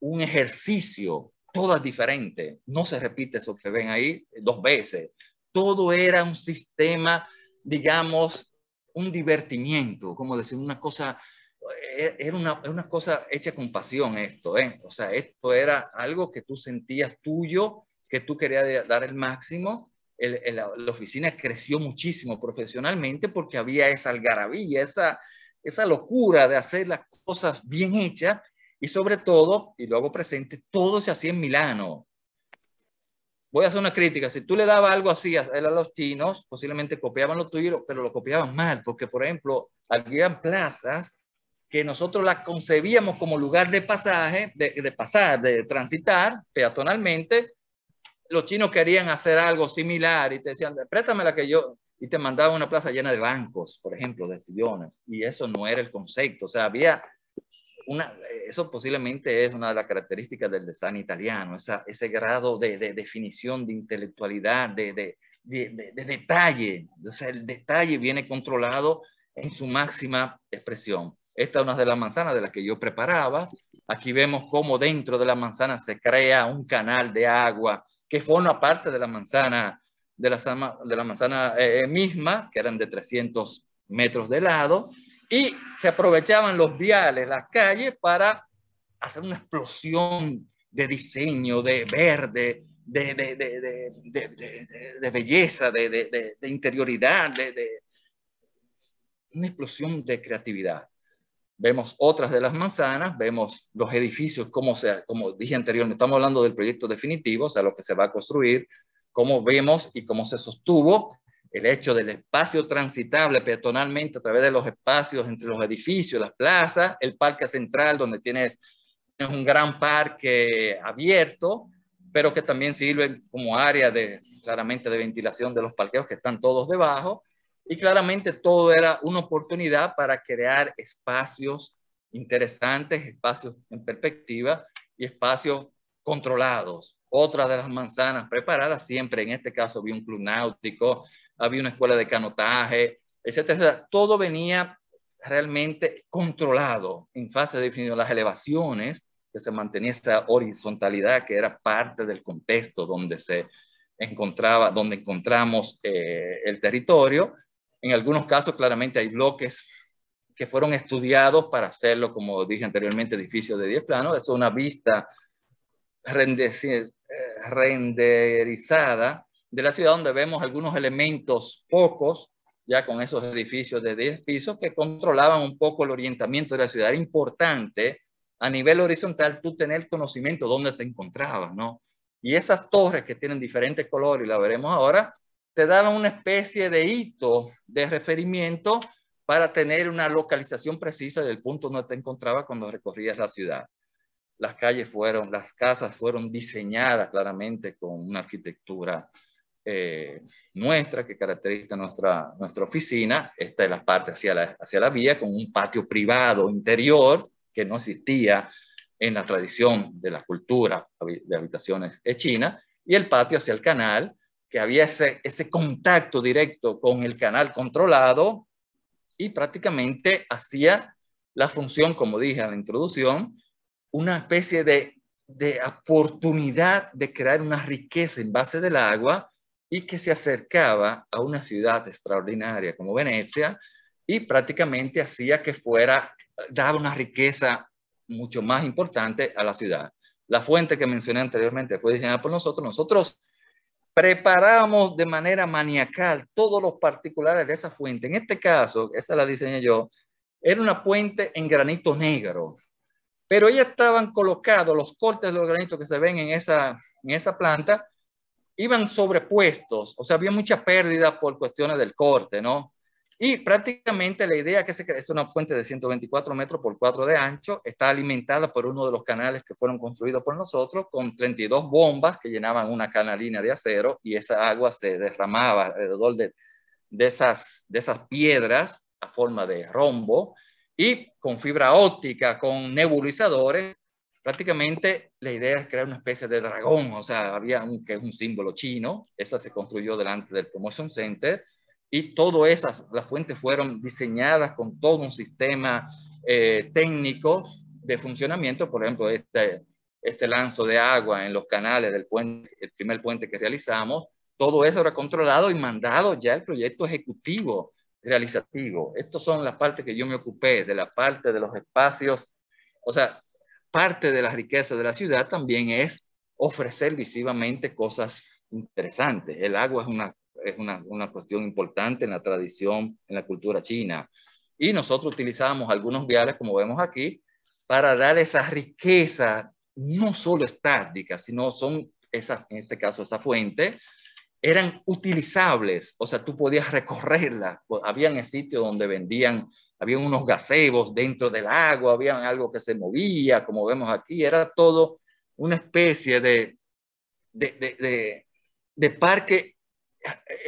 un ejercicio, todas diferentes. No se repite eso que ven ahí dos veces. Todo era un sistema, digamos, un divertimiento, como decir, una cosa, eh, era una, cosa hecha con pasión esto, ¿eh? O sea, esto era algo que tú sentías tuyo, que tú querías dar el máximo. la oficina creció muchísimo profesionalmente porque había esa algarabía, esa, esa locura de hacer las cosas bien hechas y sobre todo, y lo hago presente, todo se hacía en Milano. Voy a hacer una crítica, si tú le dabas algo así a, los chinos, posiblemente copiaban lo tuyo, pero lo copiaban mal, porque por ejemplo, había plazas que nosotros las concebíamos como lugar de pasaje, de, pasar, de transitar peatonalmente, los chinos querían hacer algo similar y te decían, la que yo, y te mandaba una plaza llena de bancos, por ejemplo, de sillones, y eso no era el concepto, o sea, había una, eso posiblemente es una de las características del design italiano, esa, ese grado de, de, definición, de intelectualidad, de, de, de detalle, o sea, el detalle viene controlado en su máxima expresión. Esta es una de las manzanas de las que yo preparaba. Aquí vemos cómo dentro de la manzana se crea un canal de agua que forma parte de la manzana de la, de la manzana eh, eh, misma, que eran de 300 metros de lado, y se aprovechaban los viales, las calles, para hacer una explosión de diseño, de verde, de, belleza, de, interioridad, de una explosión de creatividad vemos otras de las manzanas, vemos los edificios, como, sea, como dije anteriormente, estamos hablando del proyecto definitivo, o sea, lo que se va a construir, como vemos y cómo se sostuvo el hecho del espacio transitable peatonalmente a través de los espacios entre los edificios, las plazas, el parque central donde tienes, un gran parque abierto, pero que también sirve como área de, claramente de ventilación de los parqueos que están todos debajo. Y claramente todo era una oportunidad para crear espacios interesantes, espacios en perspectiva y espacios controlados, otra de las manzanas preparadas siempre, en este caso había un club náutico, había una escuela de canotaje, etcétera. Todo venía realmente controlado en fase de definición. Las elevaciones, que se mantenía esa horizontalidad que era parte del contexto donde se encontraba, donde encontramos eh, el territorio. En algunos casos, claramente, hay bloques que fueron estudiados para hacerlo, como dije anteriormente, edificios de 10 planos. Es una vista eh, renderizada de la ciudad donde vemos algunos elementos pocos, ya con esos edificios de 10 pisos que controlaban un poco el orientamiento de la ciudad. importante a nivel horizontal tú tener conocimiento de dónde te encontrabas, ¿no? Y esas torres que tienen diferentes colores, y la veremos ahora, te daban una especie de hito de referimiento para tener una localización precisa del punto donde te encontrabas cuando recorrías la ciudad las calles fueron, las casas fueron diseñadas claramente con una arquitectura eh, nuestra que caracteriza nuestra, nuestra oficina. Esta es la parte hacia la, hacia la vía con un patio privado interior que no existía en la tradición de la cultura de habitaciones china, y el patio hacia el canal, que había ese, ese contacto directo con el canal controlado y prácticamente hacía la función, como dije en la introducción, una especie de, oportunidad de crear una riqueza en base del agua y que se acercaba a una ciudad extraordinaria como Venecia y prácticamente hacía que fuera, daba una riqueza mucho más importante a la ciudad. La fuente que mencioné anteriormente fue diseñada por nosotros. Nosotros preparamos de manera maniacal todos los particulares de esa fuente. En este caso, esa la diseñé yo, era una puente en granito negro, pero ya estaban colocados los cortes de los granitos que se ven en esa, en esa planta, iban sobrepuestos, o sea, había mucha pérdida por cuestiones del corte, ¿no? Y prácticamente la idea que se es una fuente de 124 metros por 4 de ancho, está alimentada por uno de los canales que fueron construidos por nosotros, con 32 bombas que llenaban una canalina de acero y esa agua se derramaba alrededor de, de, esas, de esas piedras a forma de rombo y con fibra óptica, con nebulizadores, prácticamente la idea es crear una especie de dragón, o sea, había un, que es un símbolo chino, esa se construyó delante del Promotion Center y todas esas, las fuentes fueron diseñadas con todo un sistema eh, técnico de funcionamiento, por ejemplo, este, este lanzo de agua en los canales del puente, el primer puente que realizamos, todo eso era controlado y mandado ya al proyecto ejecutivo realizativo. Estas son las partes que yo me ocupé, de la parte de los espacios. O sea, parte de la riqueza de la ciudad también es ofrecer visivamente cosas interesantes. El agua es una, es una, cuestión importante en la tradición, en la cultura china. Y nosotros utilizamos algunos viales, como vemos aquí, para dar esa riqueza, no solo estática, sino son, esas, en este caso, esa fuente, eran utilizables, o sea, tú podías recorrerlas. Pues, habían sitio donde vendían, habían unos gazebos dentro del agua, había algo que se movía, como vemos aquí, era todo una especie de, de, de, parque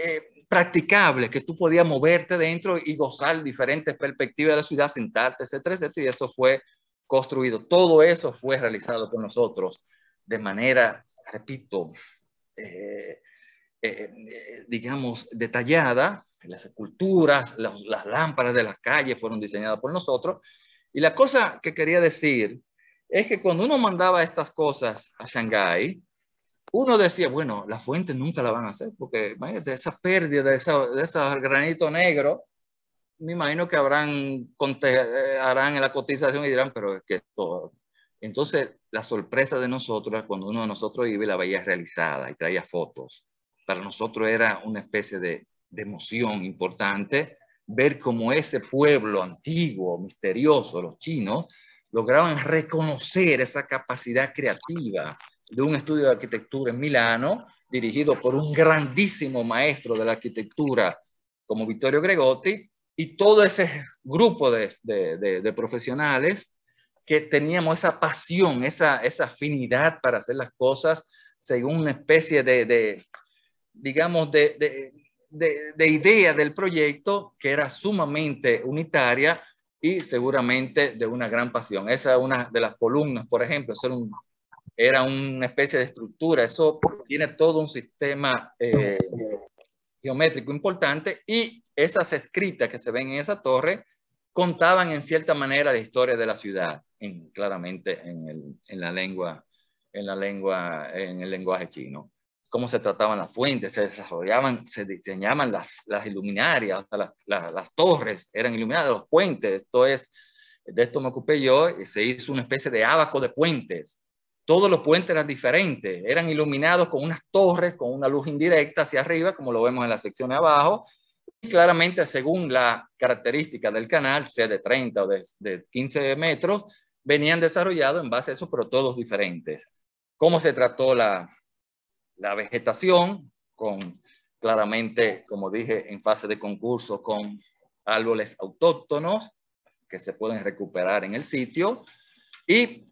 eh, practicable, que tú podías moverte dentro y gozar diferentes perspectivas de la ciudad, sentarte, etcétera, etcétera, y eso fue construido. Todo eso fue realizado por nosotros de manera, repito, eh, eh, eh, digamos, detallada. Las esculturas, las, lámparas de las calles fueron diseñadas por nosotros. Y la cosa que quería decir es que cuando uno mandaba estas cosas a Shanghái, uno decía, bueno, la fuente nunca la van a hacer, porque de esa pérdida de, ese granito negro, me imagino que habrán, eh, harán la cotización y dirán, pero es que todo. Entonces, la sorpresa de nosotros, cuando uno de nosotros iba y la veía realizada y traía fotos, para nosotros era una especie de, emoción importante ver cómo ese pueblo antiguo, misterioso, los chinos, lograban reconocer esa capacidad creativa de un estudio de arquitectura en Milano, dirigido por un grandísimo maestro de la arquitectura como Vittorio Gregotti, y todo ese grupo de, profesionales que teníamos esa pasión, esa, esa afinidad para hacer las cosas según una especie de, digamos, de, de, idea del proyecto que era sumamente unitaria y seguramente de una gran pasión. Esa es una de las columnas, por ejemplo, era, una especie de estructura, eso tiene todo un sistema eh, geométrico importante y esas escritas que se ven en esa torre contaban en cierta manera la historia de la ciudad, claramente en, en la lengua, en la lengua, en el lenguaje chino cómo se trataban las fuentes, se desarrollaban, se diseñaban las, las iluminarias, las, torres eran iluminadas, los puentes, esto es, de esto me ocupé yo, y se hizo una especie de abaco de puentes. Todos los puentes eran diferentes, eran iluminados con unas torres, con una luz indirecta hacia arriba, como lo vemos en la sección de abajo, y claramente según la característica del canal, sea de 30 o de, de 15 metros, venían desarrollados en base a eso, pero todos diferentes. ¿Cómo se trató la, la vegetación, con claramente, como dije, en fase de concurso con árboles autóctonos que se pueden recuperar en el sitio. Y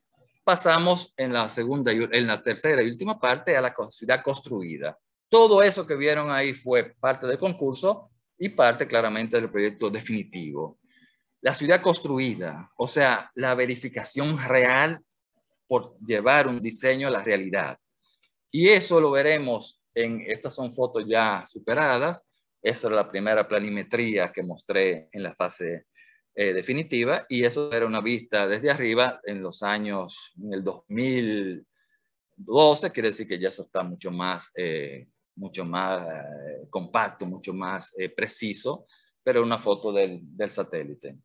pasamos en la segunda, en la tercera y última parte a la ciudad construida. Todo eso que vieron ahí fue parte del concurso y parte claramente del proyecto definitivo. La ciudad construida, o sea, la verificación real por llevar un diseño a la realidad. Y eso lo veremos en, estas son fotos ya superadas. Eso era la primera planimetría que mostré en la fase eh, definitiva y eso era una vista desde arriba en los años, en el 2012, quiere decir que ya eso está mucho más, eh, mucho más eh, compacto, mucho más preciso, pero una foto del, del satélite.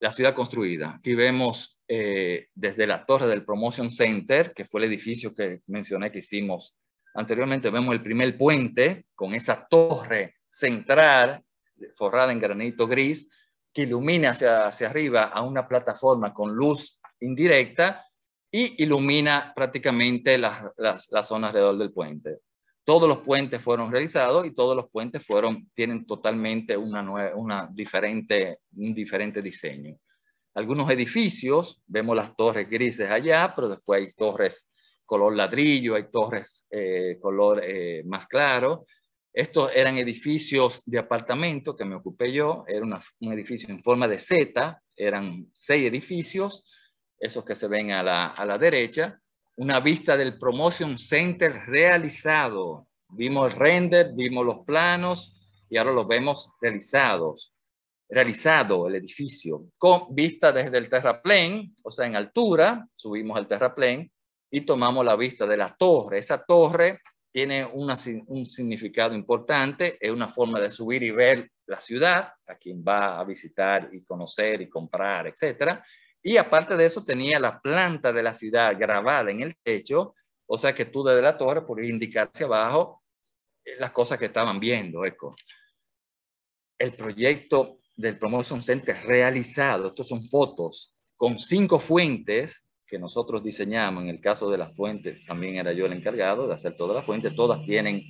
La ciudad construida. Aquí vemos eh, desde la torre del Promotion Center, que fue el edificio que mencioné que hicimos anteriormente, vemos el primer puente con esa torre central forrada en granito gris que ilumina hacia, hacia arriba a una plataforma con luz indirecta y ilumina prácticamente las, las, las zonas alrededor del puente. Todos los puentes fueron realizados y todos los puentes fueron, tienen totalmente una, una diferente, un diferente diseño algunos edificios, vemos las torres grises allá, pero después hay torres color ladrillo, hay torres eh, color eh, más claro. Estos eran edificios de apartamento que me ocupé yo, era un edificio en forma de Z, eran seis edificios, esos que se ven a la, a la derecha. Una vista del Promotion Center realizado. Vimos el render, vimos los planos y ahora los vemos realizados realizado el edificio con vista desde el terraplén, o sea, en altura, subimos al terraplén y tomamos la vista de la torre. Esa torre tiene un significado importante, es una forma de subir y ver la ciudad, a quien va a visitar y conocer y comprar, etcétera. Y aparte de eso tenía la planta de la ciudad grabada en el techo, o sea que tú desde la torre por indicar hacia abajo eh, las cosas que estaban viendo, Eco. El proyecto del Promotion Center realizado, estos son fotos, con cinco fuentes que nosotros diseñamos, en el caso de las fuentes, también era yo el encargado de hacer todas las fuentes, todas tienen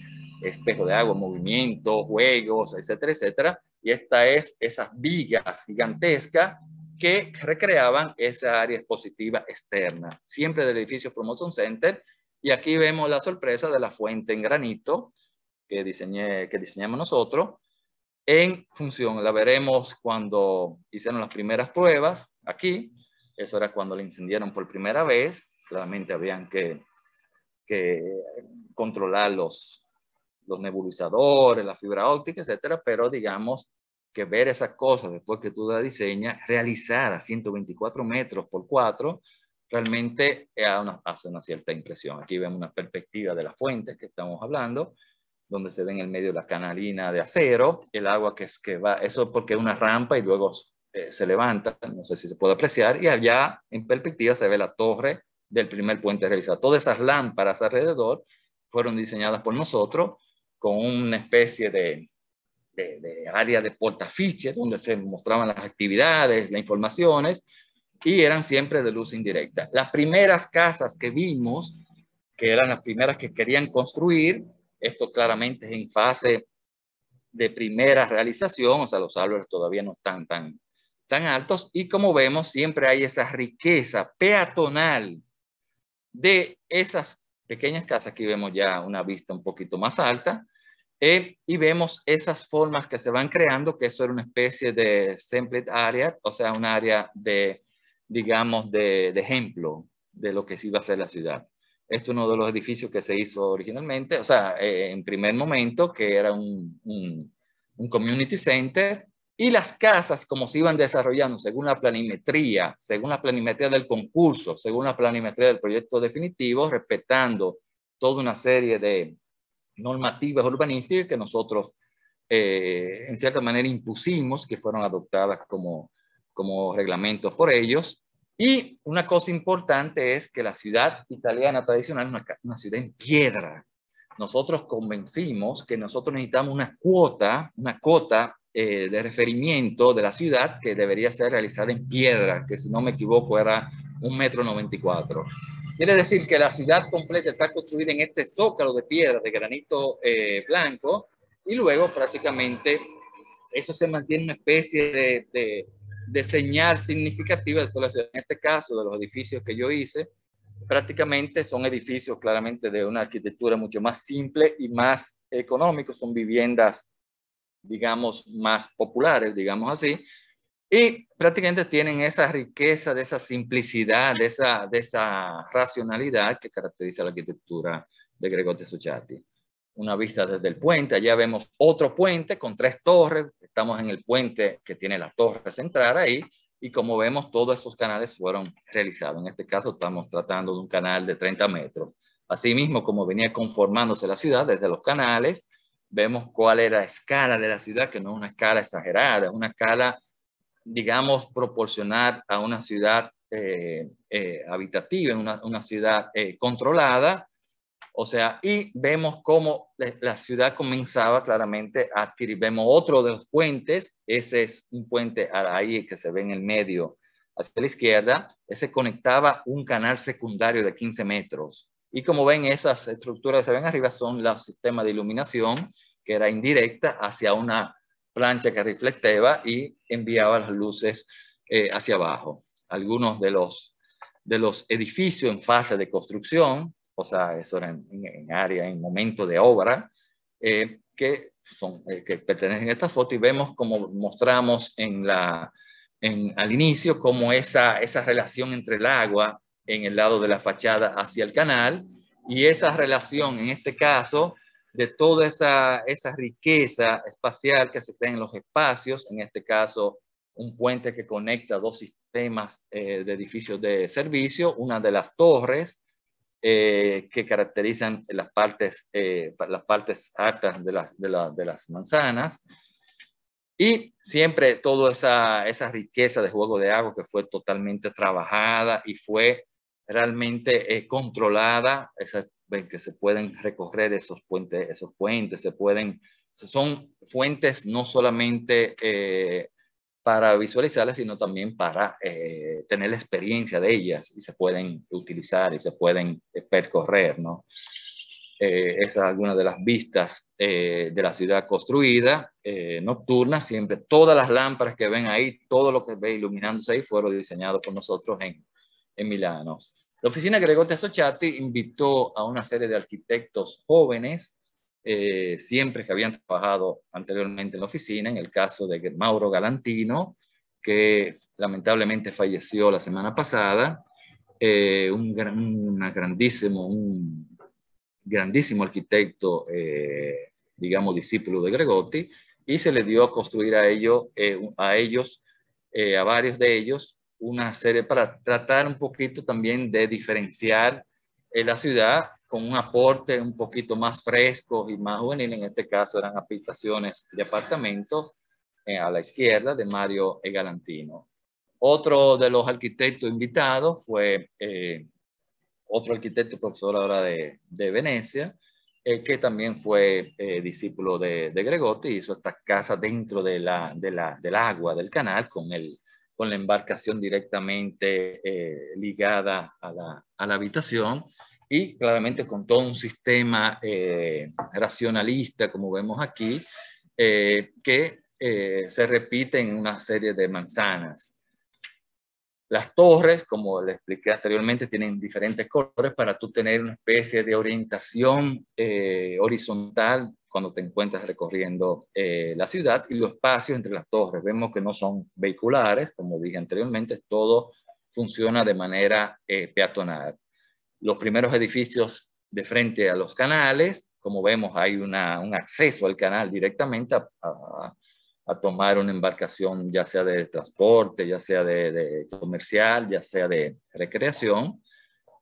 espejo de agua, movimiento, juegos, etcétera, etcétera. Y esta es esas vigas gigantescas que recreaban esa área expositiva externa, siempre del edificio Promotion Center. Y aquí vemos la sorpresa de la fuente en granito que, diseñé, que diseñamos nosotros, en función. La veremos cuando hicieron las primeras pruebas aquí. Eso era cuando la incendiaron por primera vez. Claramente habían que, controlar los, nebulizadores, la fibra óptica, etcétera, pero digamos que ver esas cosas después que tú la diseñas, realizada a 124 metros por 4, realmente eh, hace una cierta impresión. Aquí vemos una perspectiva de las fuentes que estamos hablando donde se ve en el medio la canalina de acero, el agua que, es, que va, eso porque es una rampa y luego eh, se levanta, no sé si se puede apreciar, y allá en perspectiva se ve la torre del primer puente realizado. Todas esas lámparas alrededor fueron diseñadas por nosotros con una especie de, área de portafiches donde se mostraban las actividades, las informaciones, y eran siempre de luz indirecta. Las primeras casas que vimos, que eran las primeras que querían construir, esto claramente es en fase de primera realización, o sea, los árboles todavía no están tan, tan altos y como vemos siempre hay esa riqueza peatonal de esas pequeñas casas, aquí vemos ya una vista un poquito más alta, eh, y vemos esas formas que se van creando, que eso era una especie de template area, o sea, un área de, digamos, de, de ejemplo de lo que sí iba a ser la ciudad. Este es uno de los edificios que se hizo originalmente, o sea, eh, en primer momento, que era un, community center, y las casas, como se iban desarrollando según la planimetría, según la planimetría del concurso, según la planimetría del proyecto definitivo, respetando toda una serie de normativas urbanísticas que nosotros eh, en cierta manera impusimos, que fueron adoptadas como, como reglamentos por ellos, y una cosa importante es que la ciudad italiana tradicional es una, ciudad en piedra. Nosotros convencimos que nosotros necesitamos una cuota, una cuota eh, de referimiento de la ciudad que debería ser realizada en piedra, que si no me equivoco era un metro 94. Quiere decir que la ciudad completa está construida en este zócalo de piedra, de granito eh, blanco, y luego prácticamente eso se mantiene una especie de de señal significativa de toda la ciudad. En este caso, de los edificios que yo hice, prácticamente son edificios claramente de una arquitectura mucho más simple y más económico, son viviendas, digamos, más populares, digamos así, y prácticamente tienen esa riqueza, de esa simplicidad, de esa, de esa racionalidad que caracteriza la arquitectura de de Suchati una vista desde el puente. Allá vemos otro puente con tres torres. Estamos en el puente que tiene la torre central ahí. Y como vemos, todos esos canales fueron realizados. En este caso, estamos tratando de un canal de 30 metros. Asimismo, como venía conformándose la ciudad desde los canales, vemos cuál era la escala de la ciudad, que no es una escala exagerada, es una escala, digamos, proporcional a una ciudad eh, eh, habitativa, una, ciudad eh, controlada, o sea, y vemos cómo la ciudad comenzaba claramente a adquirir. Vemos otro de los puentes, ese es un puente ahí que se ve en el medio hacia la izquierda, ese conectaba un canal secundario de 15 metros. Y como ven, esas estructuras que se ven arriba son los sistemas de iluminación, que era indirecta hacia una plancha que reflectaba y enviaba las luces eh, hacia abajo. Algunos de los, de los edificios en fase de construcción o sea, eso era en, área, en momento de obra, eh, que, son, eh, que pertenecen a esta foto y vemos como mostramos en la, en, al inicio como esa, esa relación entre el agua en el lado de la fachada hacia el canal y esa relación en este caso de toda esa, esa riqueza espacial que se crea en los espacios, en este caso un puente que conecta dos sistemas eh, de edificios de servicio, una de las torres eh, que caracterizan las partes, eh, las partes altas de las, de, las manzanas. Y siempre toda esa, esa, riqueza de juego de agua que fue totalmente trabajada y fue realmente eh, controlada, que se pueden recorrer esos puentes, esos puentes se pueden, son fuentes no solamente para visualizarlas, sino también para eh, tener la experiencia de ellas y se pueden utilizar y se pueden eh, percorrer, ¿no? Eh, es alguna de las vistas de la ciudad construida, nocturna, siempre todas las lámparas que ven ahí, todo lo que ve iluminándose ahí, fueron diseñados por nosotros en, en La oficina Gregote Associati invitó a una serie de arquitectos jóvenes eh, siempre que habían trabajado anteriormente en la oficina, en el caso de Mauro Galantino, que lamentablemente falleció la semana pasada, eh, un, grandísimo, un grandísimo arquitecto, eh, digamos, discípulo de Gregotti, y se le dio a construir a, ello, a ellos, a varios de ellos, una serie para tratar un poquito también de diferenciar la ciudad con un aporte un poquito más fresco y más juvenil, en este caso eran habitaciones de apartamentos eh, a la izquierda de Mario e. Galantino. Otro de los arquitectos invitados fue eh, otro arquitecto profesor ahora de, Venecia, eh, que también fue discípulo de, de, Gregotti, hizo esta casa dentro de la, del agua del canal con, con la embarcación directamente ligada a la, a la habitación y claramente con todo un sistema eh, racionalista, como vemos aquí, eh, que eh, se repite en una serie de manzanas. Las torres, como le expliqué anteriormente, tienen diferentes colores para tú tener una especie de orientación horizontal cuando te encuentras recorriendo la ciudad y los espacios entre las torres. Vemos que no son vehiculares, como dije anteriormente, todo funciona de manera peatonal los primeros edificios de frente a los canales. Como vemos, hay un acceso al canal directamente a, tomar una embarcación, ya sea de transporte, ya sea de, comercial, ya sea de recreación.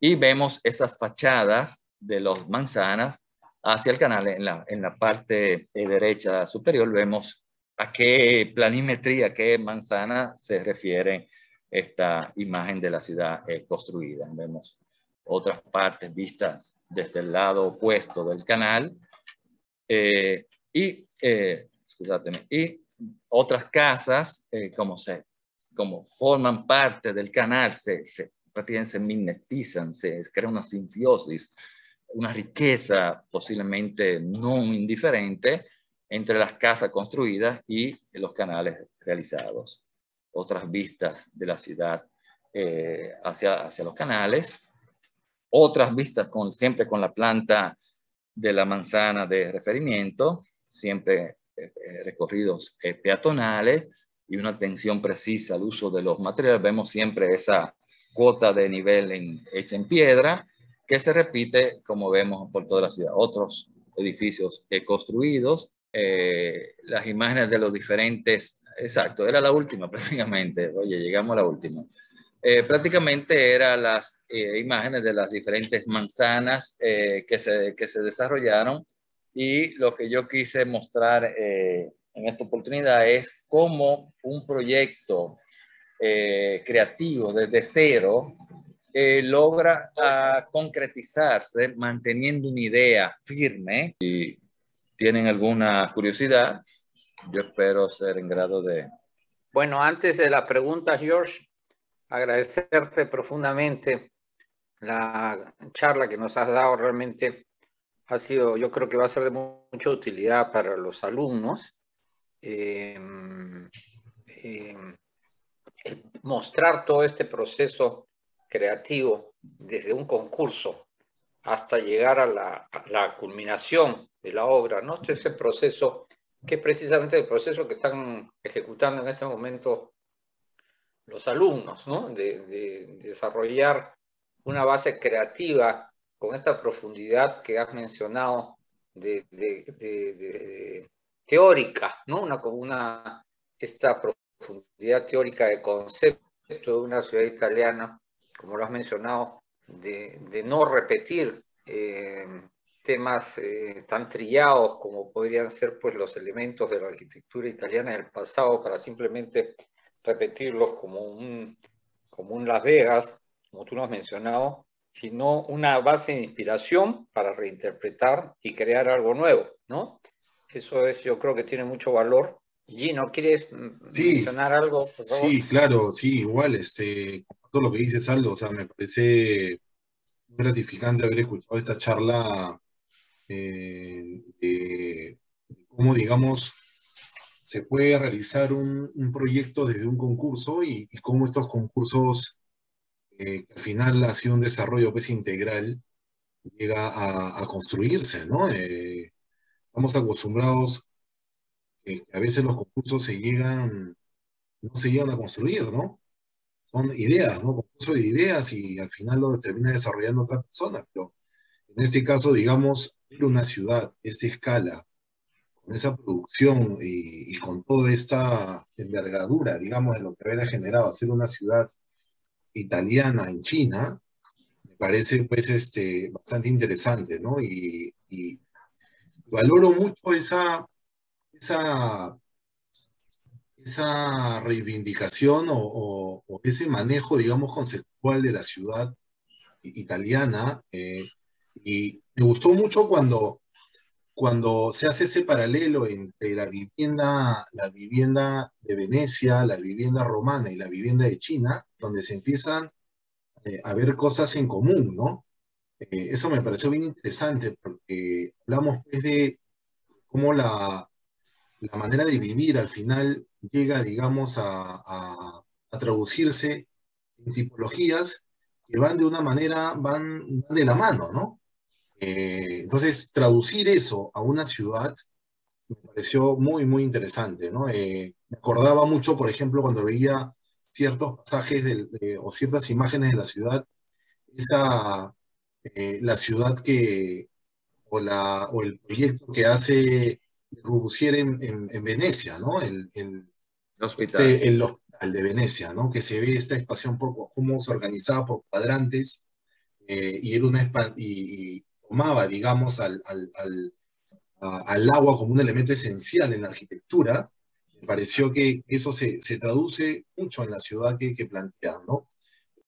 Y vemos esas fachadas de los manzanas hacia el canal. En la, en la parte eh, derecha superior vemos a qué planimetría, a qué manzana se refiere esta imagen de la ciudad eh, construida. Vemos otras partes vistas desde el lado opuesto del canal. Eh, y, eh, y otras casas, eh, como, se, como forman parte del canal, se, se, se se crea una simbiosis, una riqueza posiblemente no indiferente entre las casas construidas y los canales realizados. Otras vistas de la ciudad hacia, hacia los canales otras vistas siempre con la planta de la manzana de referimiento, siempre eh, eh, recorridos eh, peatonales y una atención precisa al uso de los materiales. Vemos siempre esa cuota de nivel hecha en piedra que se repite como vemos por toda la ciudad. Otros edificios construidos, las imágenes de los diferentes, exacto, era la última prácticamente, oye, llegamos a la última. Eh, prácticamente eran las eh, imágenes de las diferentes manzanas eh, que, se, que, se, desarrollaron y lo que yo quise mostrar en esta oportunidad es cómo un proyecto creativo desde cero logra ah, concretizarse manteniendo una idea firme. Si tienen alguna curiosidad, yo espero ser en grado de... Bueno, antes de las preguntas George, agradecerte profundamente la charla que nos has dado. Realmente ha sido, yo creo que va a ser de mucha utilidad para los alumnos. Em, em, mostrar todo este proceso creativo desde un concurso hasta llegar a la, culminación de la obra, ¿no? Este proceso que es precisamente el proceso que están ejecutando en este momento los alumnos, ¿no? de, desarrollar una base creativa con esta profundidad que has mencionado de, teórica, ¿no? Una, una, esta profundidad teórica de concepto de una ciudad italiana, como lo has mencionado, de, no repetir eh, temas eh, tan trillados como podrían ser pues, los elementos de la arquitectura italiana del pasado para simplemente repetirlos como un, como un Las Vegas, como tú lo has mencionado, sino una base de inspiración para reinterpretar y crear algo nuevo, ¿no? Eso es, yo creo que tiene mucho valor. Gino, ¿quieres mm, mencionar algo? Sí, claro, sí, igual, este, todo lo que dices, Aldo, o sea, me parece gratificante haber escuchado esta charla eh, de cómo, digamos, se puede realizar un, proyecto desde un concurso y, cómo estos concursos, eh, que al final ha sido un desarrollo pues, integral, llega a, construirse, ¿no? Eh, estamos acostumbrados que a veces los concursos se llegan, no se llegan a construir, ¿no? Son ideas, ¿no? Concurso de ideas y al final lo termina desarrollando otra persona, pero en este caso, digamos, una ciudad, esta escala, esa producción y, con toda esta envergadura, digamos, de lo que había generado hacer una ciudad italiana en China, me parece pues este, bastante interesante, ¿no? Y, valoro mucho esa, esa, reivindicación o, ese manejo, digamos, conceptual de la ciudad italiana. Eh, y me gustó mucho cuando cuando se hace ese paralelo entre la vivienda, la vivienda de Venecia, la vivienda romana y la vivienda de China, donde se empiezan eh, a ver cosas en común, ¿no? Eh, eso me pareció bien interesante porque hablamos pues, de cómo la, manera de vivir al final llega, digamos, a, traducirse en tipologías que van de una manera, van, van de la mano, ¿no? Eh, entonces, traducir eso a una ciudad me pareció muy, muy interesante, eh, me acordaba mucho, por ejemplo, cuando veía ciertos pasajes o ciertas imágenes de la ciudad, esa, eh, la ciudad que, o, la, el proyecto que hace Rubusier en, en, Venecia, ¿no? El, este, hospital. el de Venecia, ¿no? Que se ve esta expansión por cómo se organizaba por cuadrantes y era una y, tomaba, digamos, al, agua como un elemento esencial en la arquitectura, me pareció que eso se, traduce mucho en la ciudad que, que ¿no?